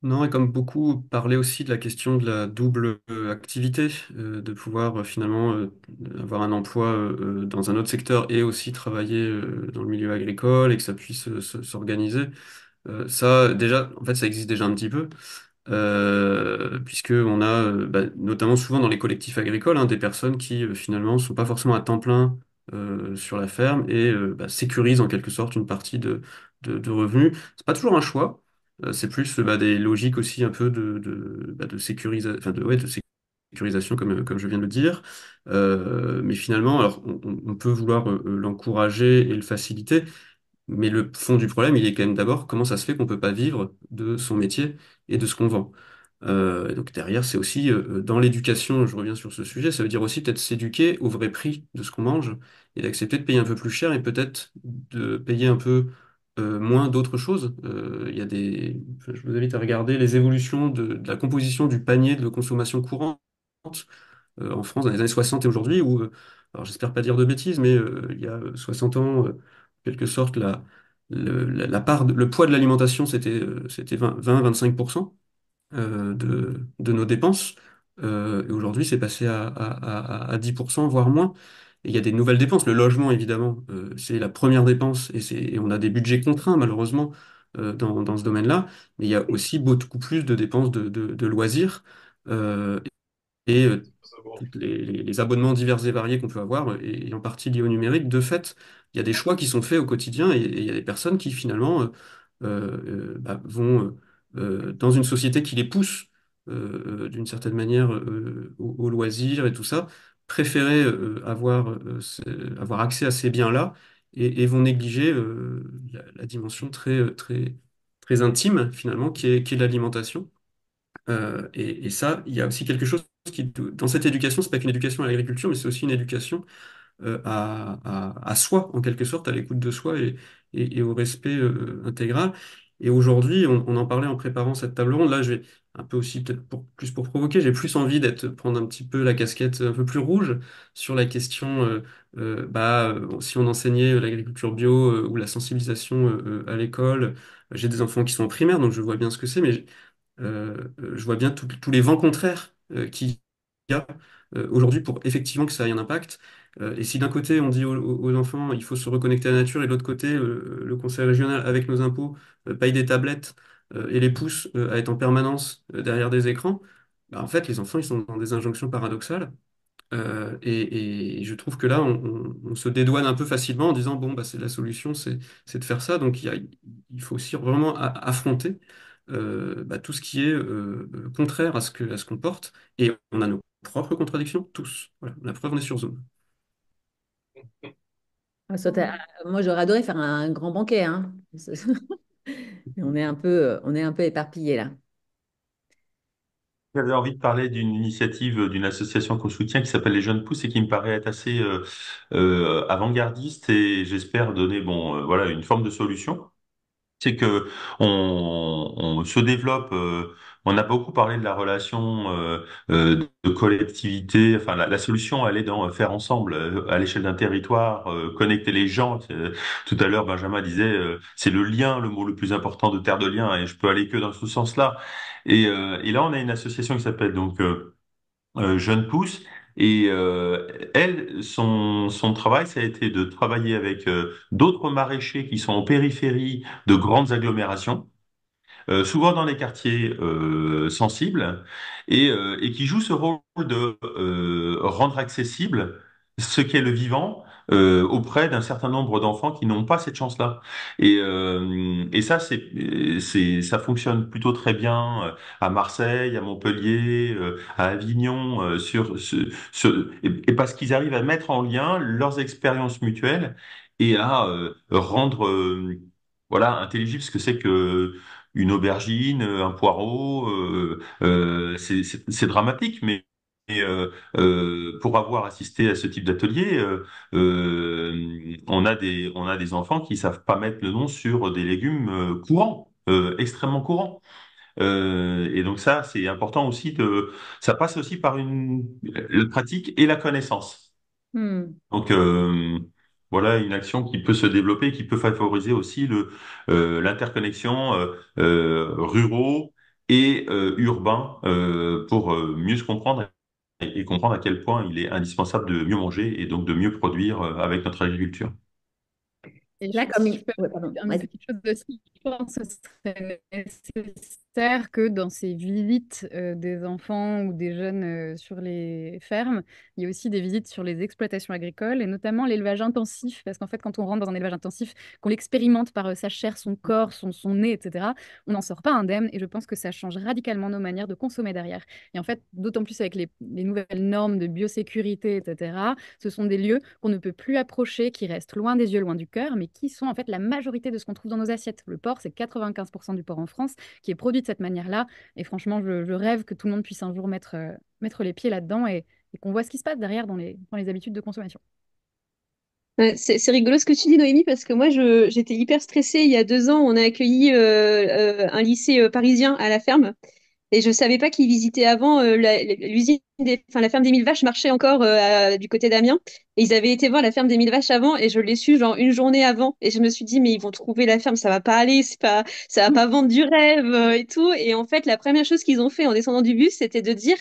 Non, et comme beaucoup parlaient aussi de la question de la double euh, activité, euh, de pouvoir finalement avoir un emploi dans un autre secteur et aussi travailler dans le milieu agricole et que ça puisse s'organiser. ça, déjà, en fait, ça existe déjà un petit peu euh, puisque on a euh, bah, notamment souvent dans les collectifs agricoles hein, des personnes qui finalement, euh, finalement sont pas forcément à temps plein euh, sur la ferme et bah, sécurisent en quelque sorte une partie de, de, de revenus. C'est pas toujours un choix, c'est plus bah, des logiques aussi un peu de, de, enfin, de, ouais, sécurisation comme, comme je viens de le dire. mais finalement, alors on, peut vouloir l'encourager et le faciliter, mais le fond du problème, il est quand même d'abord comment ça se fait qu'on ne peut pas vivre de son métier et de ce qu'on vend. Euh, donc derrière, c'est aussi euh, euh, dans l'éducation, je reviens sur ce sujet, ça veut dire aussi peut-être s'éduquer au vrai prix de ce qu'on mange et d'accepter de payer un peu plus cher et peut-être de payer un peu moins d'autres choses. Il y a des, je vous invite à regarder les évolutions de, de la composition du panier de consommation courante en France dans les années 60 et aujourd'hui où, alors j'espère pas dire de bêtises, mais il y a 60 ans quelque sorte, la, le, la part, le poids de l'alimentation, c'était 20-25% euh, euh, de, nos dépenses. Euh, et aujourd'hui, c'est passé à, 10%, voire moins. il y a des nouvelles dépenses. Le logement, évidemment, c'est la première dépense et, on a des budgets contraints, malheureusement, dans, ce domaine-là. Mais il y a aussi beaucoup plus de dépenses de, loisirs et les, abonnements divers et variés qu'on peut avoir, et, en partie liés au numérique, de fait, il y a des choix qui sont faits au quotidien, et, il y a des personnes qui finalement euh, euh, bah, vont euh, dans une société qui les pousse d'une certaine manière au, loisirs loisir et tout ça, préférer avoir, avoir accès à ces biens-là et, vont négliger la, dimension très, très, très intime finalement qui est, qui l'alimentation. et, ça, il y a aussi quelque chose dans cette éducation, c'est pas qu'une éducation à l'agriculture, mais c'est aussi une éducation euh, à, soi, en quelque sorte, à l'écoute de soi et, au respect euh, intégral. Et aujourd'hui, on, en parlait en préparant cette table ronde. Là, je vais un peu aussi, peut-être plus pour provoquer, j'ai plus envie d'être prendre un petit peu la casquette un peu plus rouge sur la question, euh, bah, si on enseignait l'agriculture bio ou la sensibilisation à l'école. J'ai des enfants qui sont en primaire, donc je vois bien ce que c'est, mais je vois bien tous les vents contraires euh, qu'il y a euh, aujourd'hui pour effectivement que ça ait un impact. Euh, et si d'un côté, on dit aux, enfants, il faut se reconnecter à la nature, et de l'autre côté, le, conseil régional, avec nos impôts, paye des tablettes et les pousse à être en permanence derrière des écrans, bah, en fait, les enfants, ils sont dans des injonctions paradoxales. et, je trouve que là, on, se dédouane un peu facilement en disant, bon, bah, c'est la solution, c'est de faire ça. Donc, il faut aussi vraiment affronter euh, bah, tout ce qui est euh, contraire à ce que, à ce qu'on porte, et on a nos propres contradictions, tous. Voilà. La preuve, on est sur Zoom. Ah, moi, j'aurais adoré faire un grand banquet, hein. On est un peu, on est un peu éparpillé là. J'avais envie de parler d'une initiative, d'une association qu'on soutient qui s'appelle les Jeunes Pousses et qui me paraît être assez euh, avant-gardiste et j'espère donner bon voilà une forme de solution. C'est que on, se développe. Euh, on a beaucoup parlé de la relation euh, euh, de collectivité. Enfin, la, solution, elle est dans faire ensemble à l'échelle d'un territoire, connecter les gens. Tout à l'heure, Benjamin disait, c'est le lien, le mot le plus important de Terre de lien et je peux aller que dans ce sens-là. Et, et là, on a une association qui s'appelle donc Jeune Pousse, et euh, elle, son, travail, ça a été de travailler avec euh, d'autres maraîchers qui sont en périphérie de grandes agglomérations, euh, souvent dans les quartiers sensibles, et, et qui jouent ce rôle de rendre accessible ce qu'est le vivant euh, auprès d'un certain nombre d'enfants qui n'ont pas cette chance-là. Et, euh, et ça, c'est, c'est, ça fonctionne plutôt très bien euh, à Marseille, à Montpellier, à Avignon, sur, et parce qu'ils arrivent à mettre en lien leurs expériences mutuelles et à rendre voilà intelligible ce que c'est que une aubergine, un poireau. Euh, c'est dramatique, mais euh, euh, pour avoir assisté à ce type d'atelier, euh, on a des on a des enfants qui ne savent pas mettre le nom sur des légumes courants, extrêmement courants. et donc ça, c'est important aussi de. Ça passe aussi par une la pratique et la connaissance. Hmm. Donc voilà une action qui peut se développer, qui peut favoriser aussi l'interconnexion ruraux et urbains pour mieux se comprendre et, comprendre à quel point il est indispensable de mieux manger et donc de mieux produire euh, avec notre agriculture. là, comme il... chose aussi, je pense serait nécessaire que dans ces visites des enfants ou des jeunes sur les fermes, il y a aussi des visites sur les exploitations agricoles et notamment l'élevage intensif. Parce qu'en fait, quand on rentre dans un élevage intensif, qu'on l'expérimente par sa chair, son corps, son, nez, etc., on n'en sort pas indemne. Et je pense que ça change radicalement nos manières de consommer derrière. Et en fait, d'autant plus avec les, les nouvelles normes de biosécurité, etc., ce sont des lieux qu'on ne peut plus approcher, qui restent loin des yeux, loin du cœur, mais qui sont en fait la majorité de ce qu'on trouve dans nos assiettes. Le porc, c'est 95% du porc en France qui est produit cette manière-là. Et franchement, je, rêve que tout le monde puisse un jour mettre, euh, mettre les pieds là-dedans et, qu'on voit ce qui se passe derrière dans les, dans les habitudes de consommation. C'est rigolo ce que tu dis, Noémie, parce que moi, j'étais hyper stressée. Il y a deux ans, on a accueilli euh, euh, un lycée parisien à la ferme. Et je savais pas qu'ils visitaient avant euh, l'usine, des, enfin la ferme des mille vaches marchait encore euh, du côté d'Amiens. Et ils avaient été voir la ferme des mille vaches avant, et je l'ai su genre une journée avant. Et je me suis dit mais ils vont trouver la ferme, ça va pas aller, c'est pas, ça va pas vendre du rêve euh, et tout. Et en fait la première chose qu'ils ont fait en descendant du bus, c'était de dire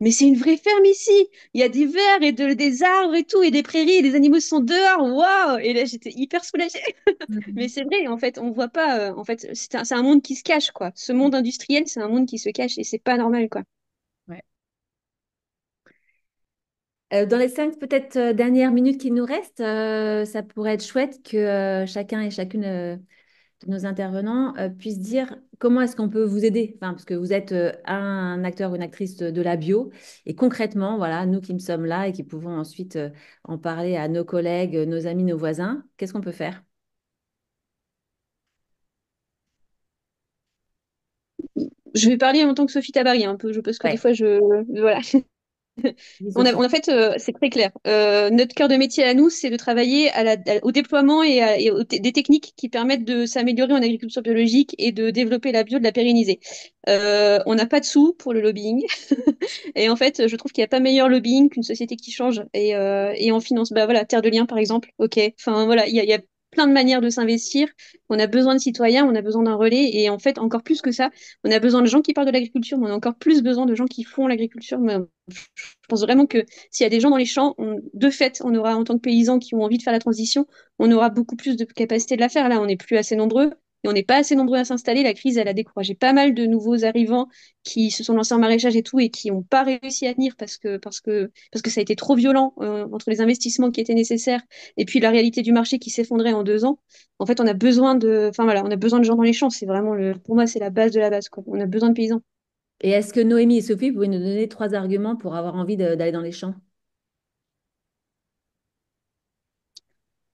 mais c'est une vraie ferme ici. Il y a des vers et des arbres et tout, et des prairies, et les animaux sont dehors. Waouh Et là, j'étais hyper soulagée. Mm. mais c'est vrai, en fait, on ne voit pas. Euh, en fait, c'est un, monde qui se cache, quoi. Ce monde industriel, c'est un monde qui se cache et c'est pas normal, quoi. Euh, dans les cinq peut-être euh, dernières minutes qui nous restent, ça pourrait être chouette que chacun et chacune nos intervenants euh, puissent dire comment est-ce qu'on peut vous aider, parce que vous êtes euh, un acteur ou une actrice de la bio, et concrètement, voilà, nous qui nous sommes là et qui pouvons ensuite euh, en parler à nos collègues, nos amis, nos voisins, qu'est-ce qu'on peut faire Je vais parler en tant que Sophie Tabary hein, un peu, parce que des fois, je... Voilà. on, a, en fait, euh, c'est très clair. Euh, notre cœur de métier à nous, c'est de travailler à la, au déploiement et, à, et des techniques qui permettent de s'améliorer en agriculture biologique et de développer la bio, de la pérenniser. Euh, on n'a pas de sous pour le lobbying. et en fait, je trouve qu'il n'y a pas meilleur lobbying qu'une société qui change et, euh, et en finance. Bah voilà, Terre de Liens, par exemple. OK. Enfin, voilà, il y a, y a plein de manières de s'investir. On a besoin de citoyens, on a besoin d'un relais. Et en fait, encore plus que ça, on a besoin de gens qui parlent de l'agriculture, mais on a encore plus besoin de gens qui font l'agriculture. Euh, je pense vraiment que s'il y a des gens dans les champs, de fait, on aura en tant que paysans qui ont envie de faire la transition, on aura beaucoup plus de capacité de la faire. Là, on n'est plus assez nombreux et on n'est pas assez nombreux à s'installer. La crise, elle a découragé pas mal de nouveaux arrivants qui se sont lancés en maraîchage et tout et qui n'ont pas réussi à tenir parce que, parce que, parce que ça a été trop violent euh, entre les investissements qui étaient nécessaires et puis la réalité du marché qui s'effondrait en deux ans. En fait, on a besoin de, enfin voilà, on a besoin de gens dans les champs. C'est vraiment le, pour moi, c'est la base de la base. On a besoin de paysans. Et est-ce que Noémie et Sophie, vous nous donner trois arguments pour avoir envie d'aller dans les champs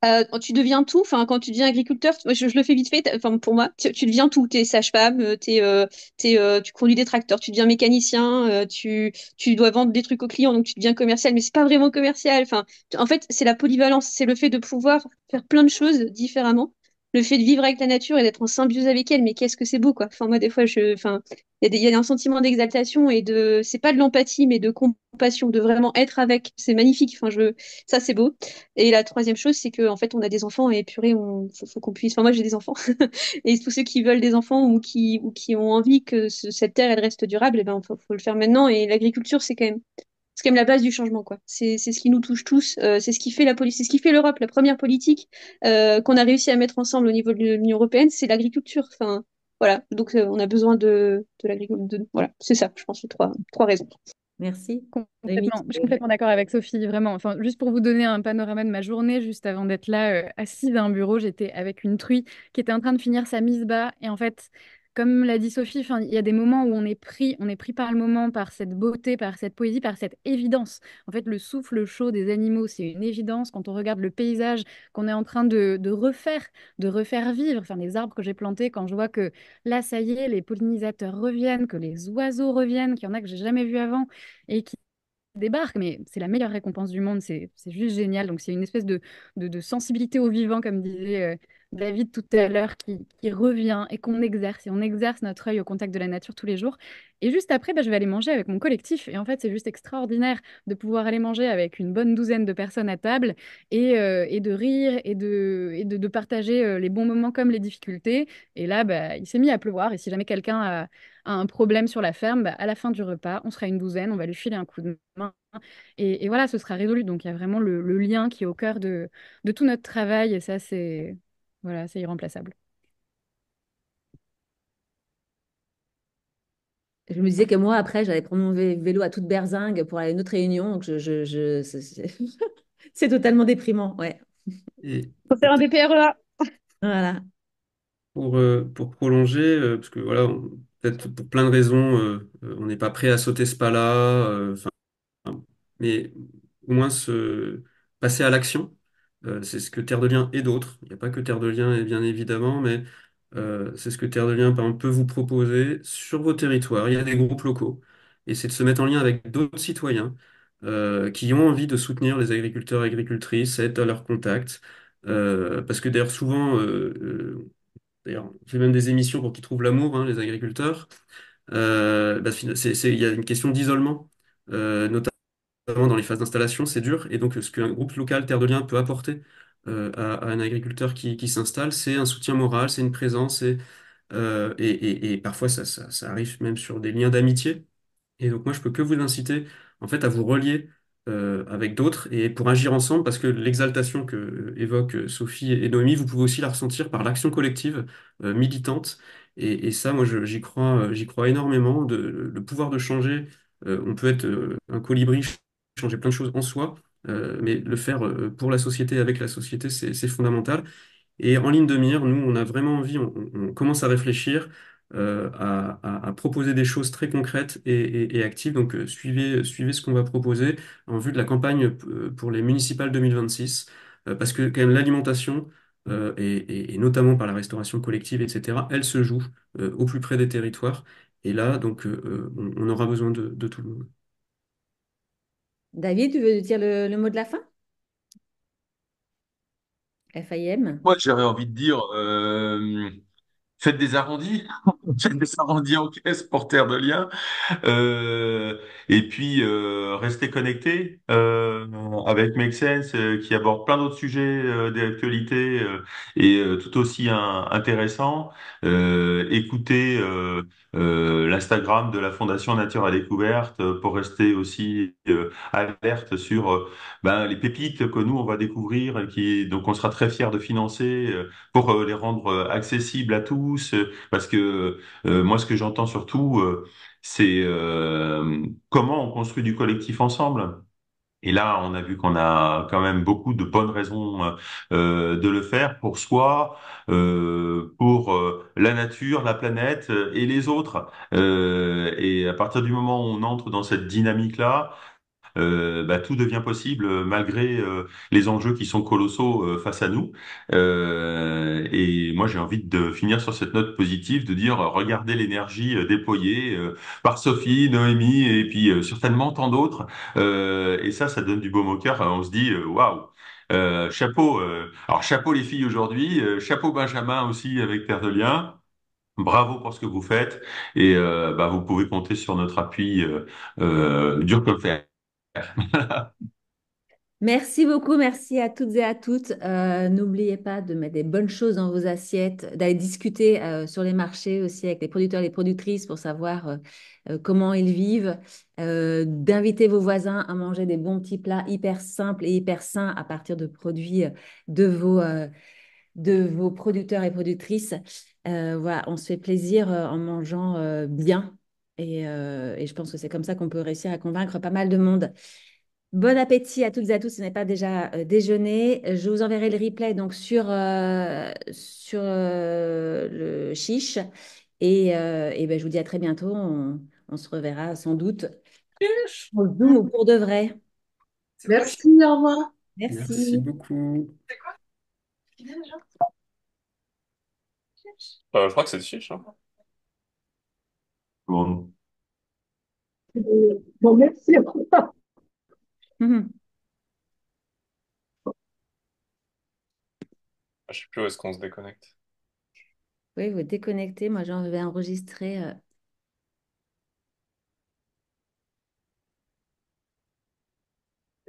Euh, tu deviens tout. Enfin, quand tu deviens agriculteur, je, le fais vite fait. Enfin, pour moi, tu, deviens tout. T'es sage-femme, euh, t'es, euh, t'es, euh, tu conduis des tracteurs, tu deviens mécanicien, tu, tu dois vendre des trucs aux clients, donc tu deviens commercial. Mais c'est pas vraiment commercial. Enfin, en fait, c'est la polyvalence, c'est le fait de pouvoir faire plein de choses différemment le fait de vivre avec la nature et d'être en symbiose avec elle, mais qu'est-ce que c'est beau, quoi. Enfin, moi, des fois, je, enfin, il y, a un sentiment d'exaltation et de, c'est pas de l'empathie, mais de compassion, de vraiment être avec. C'est magnifique. Enfin, je, ça, c'est beau. Et la troisième chose, c'est que, en fait, on a des enfants et purée, on, faut, qu'on puisse, enfin, moi, j'ai des enfants. et tous ceux qui veulent des enfants ou qui, ou qui ont envie que cette terre, elle reste durable, eh ben, faut le faire maintenant. Et l'agriculture, c'est quand même c'est quand même la base du changement, quoi. C'est ce qui nous touche tous, euh, c'est ce qui fait la politique, c'est ce qui fait l'Europe, la première politique euh, qu'on a réussi à mettre ensemble au niveau de l'Union européenne, c'est l'agriculture. Enfin, voilà. Donc euh, on a besoin de, de l'agriculture. Voilà, c'est ça, je pense, les trois, trois raisons. Merci. Complètement. Je suis complètement d'accord avec Sophie, vraiment. Enfin, juste pour vous donner un panorama de ma journée, juste avant d'être là, assise à un bureau, j'étais avec une truie qui était en train de finir sa mise bas. Et en fait, comme l'a dit Sophie, il y a des moments où on est pris, on est pris par le moment, par cette beauté, par cette poésie, par cette évidence. En fait, le souffle chaud des animaux, c'est une évidence. Quand on regarde le paysage qu'on est en train de, refaire, de refaire vivre, enfin les arbres que j'ai plantés, quand je vois que là, ça y est, les pollinisateurs reviennent, que les oiseaux reviennent, qu'il y en a que j'ai jamais vu avant et qui débarquent, mais c'est la meilleure récompense du monde, c'est juste génial. Donc c'est une espèce de, de, sensibilité au vivant, comme disait euh, David tout à l'heure qui, revient et qu'on exerce. Et on exerce notre œil au contact de la nature tous les jours. Et juste après, bah, je vais aller manger avec mon collectif. Et en fait, c'est juste extraordinaire de pouvoir aller manger avec une bonne douzaine de personnes à table et, euh, de rire et, de, et de, partager euh, les bons moments comme les difficultés. Et là, bah, il s'est mis à pleuvoir. Et si jamais quelqu'un a, un problème sur la ferme, bah, à la fin du repas, on sera une douzaine, on va lui filer un coup de main. Et, voilà, ce sera résolu. Donc, il y a vraiment le, lien qui est au cœur de, de tout notre travail. Et ça, c'est voilà, c'est irremplaçable. Je me disais que moi, après, j'allais prendre mon vélo à toute berzingue pour aller à une autre réunion. je, c'est totalement déprimant. Ouais. faire un là. E voilà. pour, euh, pour prolonger, euh, parce que voilà, peut-être pour plein de raisons, euh, on n'est pas prêt à sauter ce pas-là, mais au moins se passer à l'action. Euh, c'est ce que Terre de Liens et d'autres, il n'y a pas que Terre de Liens, bien évidemment, mais euh, c'est ce que Terre de Liens peut vous proposer sur vos territoires. Il y a des groupes locaux, et c'est de se mettre en lien avec d'autres citoyens euh, qui ont envie de soutenir les agriculteurs et agricultrices, être à leur contact. parce que d'ailleurs, souvent, d'ailleurs, on fait même des émissions pour qu'ils trouvent l'amour, hein, les agriculteurs. Bah, c'est, il y a une question d'isolement, notamment dans les phases d'installation, c'est dur. Et donc, ce qu'un groupe local, Terre de Liens, peut apporter euh, à, un agriculteur qui, qui s'installe, c'est un soutien moral, c'est une présence, euh, et, et, et, parfois ça, ça, ça, arrive même sur des liens d'amitié. Et donc, moi, je peux que vous inciter, en fait, à vous relier euh, avec d'autres et pour agir ensemble, parce que l'exaltation que évoquent Sophie et Noémie, vous pouvez aussi la ressentir par l'action collective militante. Et, ça, moi, j'y crois, j'y crois énormément, de, le pouvoir de changer. on peut être un colibri changer plein de choses en soi, euh, mais le faire euh, pour la société, avec la société, c'est fondamental. Et en ligne de mire, nous, on a vraiment envie, on, commence à réfléchir, euh, à, proposer des choses très concrètes et, actives. Donc, suivez, suivez ce qu'on va proposer en vue de la campagne pour les municipales 2026, parce que quand même l'alimentation, et, notamment par la restauration collective, etc., elle se joue au plus près des territoires. Et là, donc, on, aura besoin de tout le monde. David, tu veux dire le, mot de la fin? FIM? Moi, j'aurais envie de dire, euh, faites des arrondis, faites des arrondis en caisse, porteurs de liens, euh, et puis euh, restez connectés avec Make Sense qui aborde plein d'autres sujets d'actualité et tout aussi intéressant. écoutez. Euh, l'Instagram de la Fondation Nature à Découverte euh, pour rester aussi euh, alerte sur ben, les pépites que nous on va découvrir, et qui donc on sera très fiers de financer pour les rendre accessibles à tous, parce que moi ce que j'entends surtout c'est comment on construit du collectif ensemble. Et là, on a vu qu'on a quand même beaucoup de bonnes raisons euh, euh, de le faire pour soi, euh, pour la nature, la planète et les autres. et à partir du moment où on entre dans cette dynamique-là, euh, bah, tout devient possible euh, malgré euh, les enjeux qui sont colossaux euh, face à nous. et moi, j'ai envie de finir sur cette note positive, de dire regardez l'énergie déployée par Sophie, Noémie et puis certainement tant d'autres. et ça, ça donne du beau au cœur. Hein. On se dit waouh. Wow. chapeau, alors chapeau les filles aujourd'hui, chapeau Benjamin aussi avec Terre de Liens. Bravo pour ce que vous faites et bah, vous pouvez compter sur notre appui dur comme fer. Merci beaucoup, merci à toutes et à toutes. Euh, n'oubliez pas de mettre des bonnes choses dans vos assiettes, d'aller discuter euh, sur les marchés aussi avec les producteurs et les productrices pour savoir euh, comment ils vivent, d'inviter vos voisins à manger des bons petits plats hyper simples et hyper sains à partir de produits de vos, de vos producteurs et productrices. voilà, on se fait plaisir en mangeant bien euh, et, je pense que c'est comme ça qu'on peut réussir à convaincre pas mal de monde. Bon appétit à toutes et à tous si ce n'est pas déjà euh, déjeuné. Je vous enverrai le replay donc sur, euh, sur le chiche. Et, ben, je vous dis à très bientôt. On, se reverra sans doute pour de vrai. Merci, au revoir. Merci. beaucoup. C'est quoi Je crois que c'est chiche. Hein. Bon. Bon, merci. mmh. Je sais plus où est-ce qu'on se déconnecte. Oui, vous déconnectez. Moi, j'en vais enregistrer. Euh...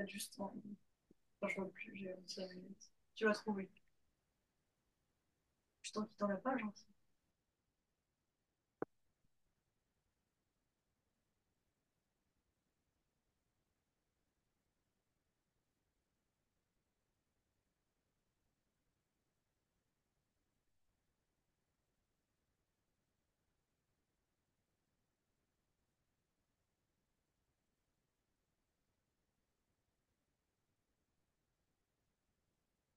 Juste en... je vois plus, j'ai une minute Tu vas trouver. Je t'en dans la page, hein.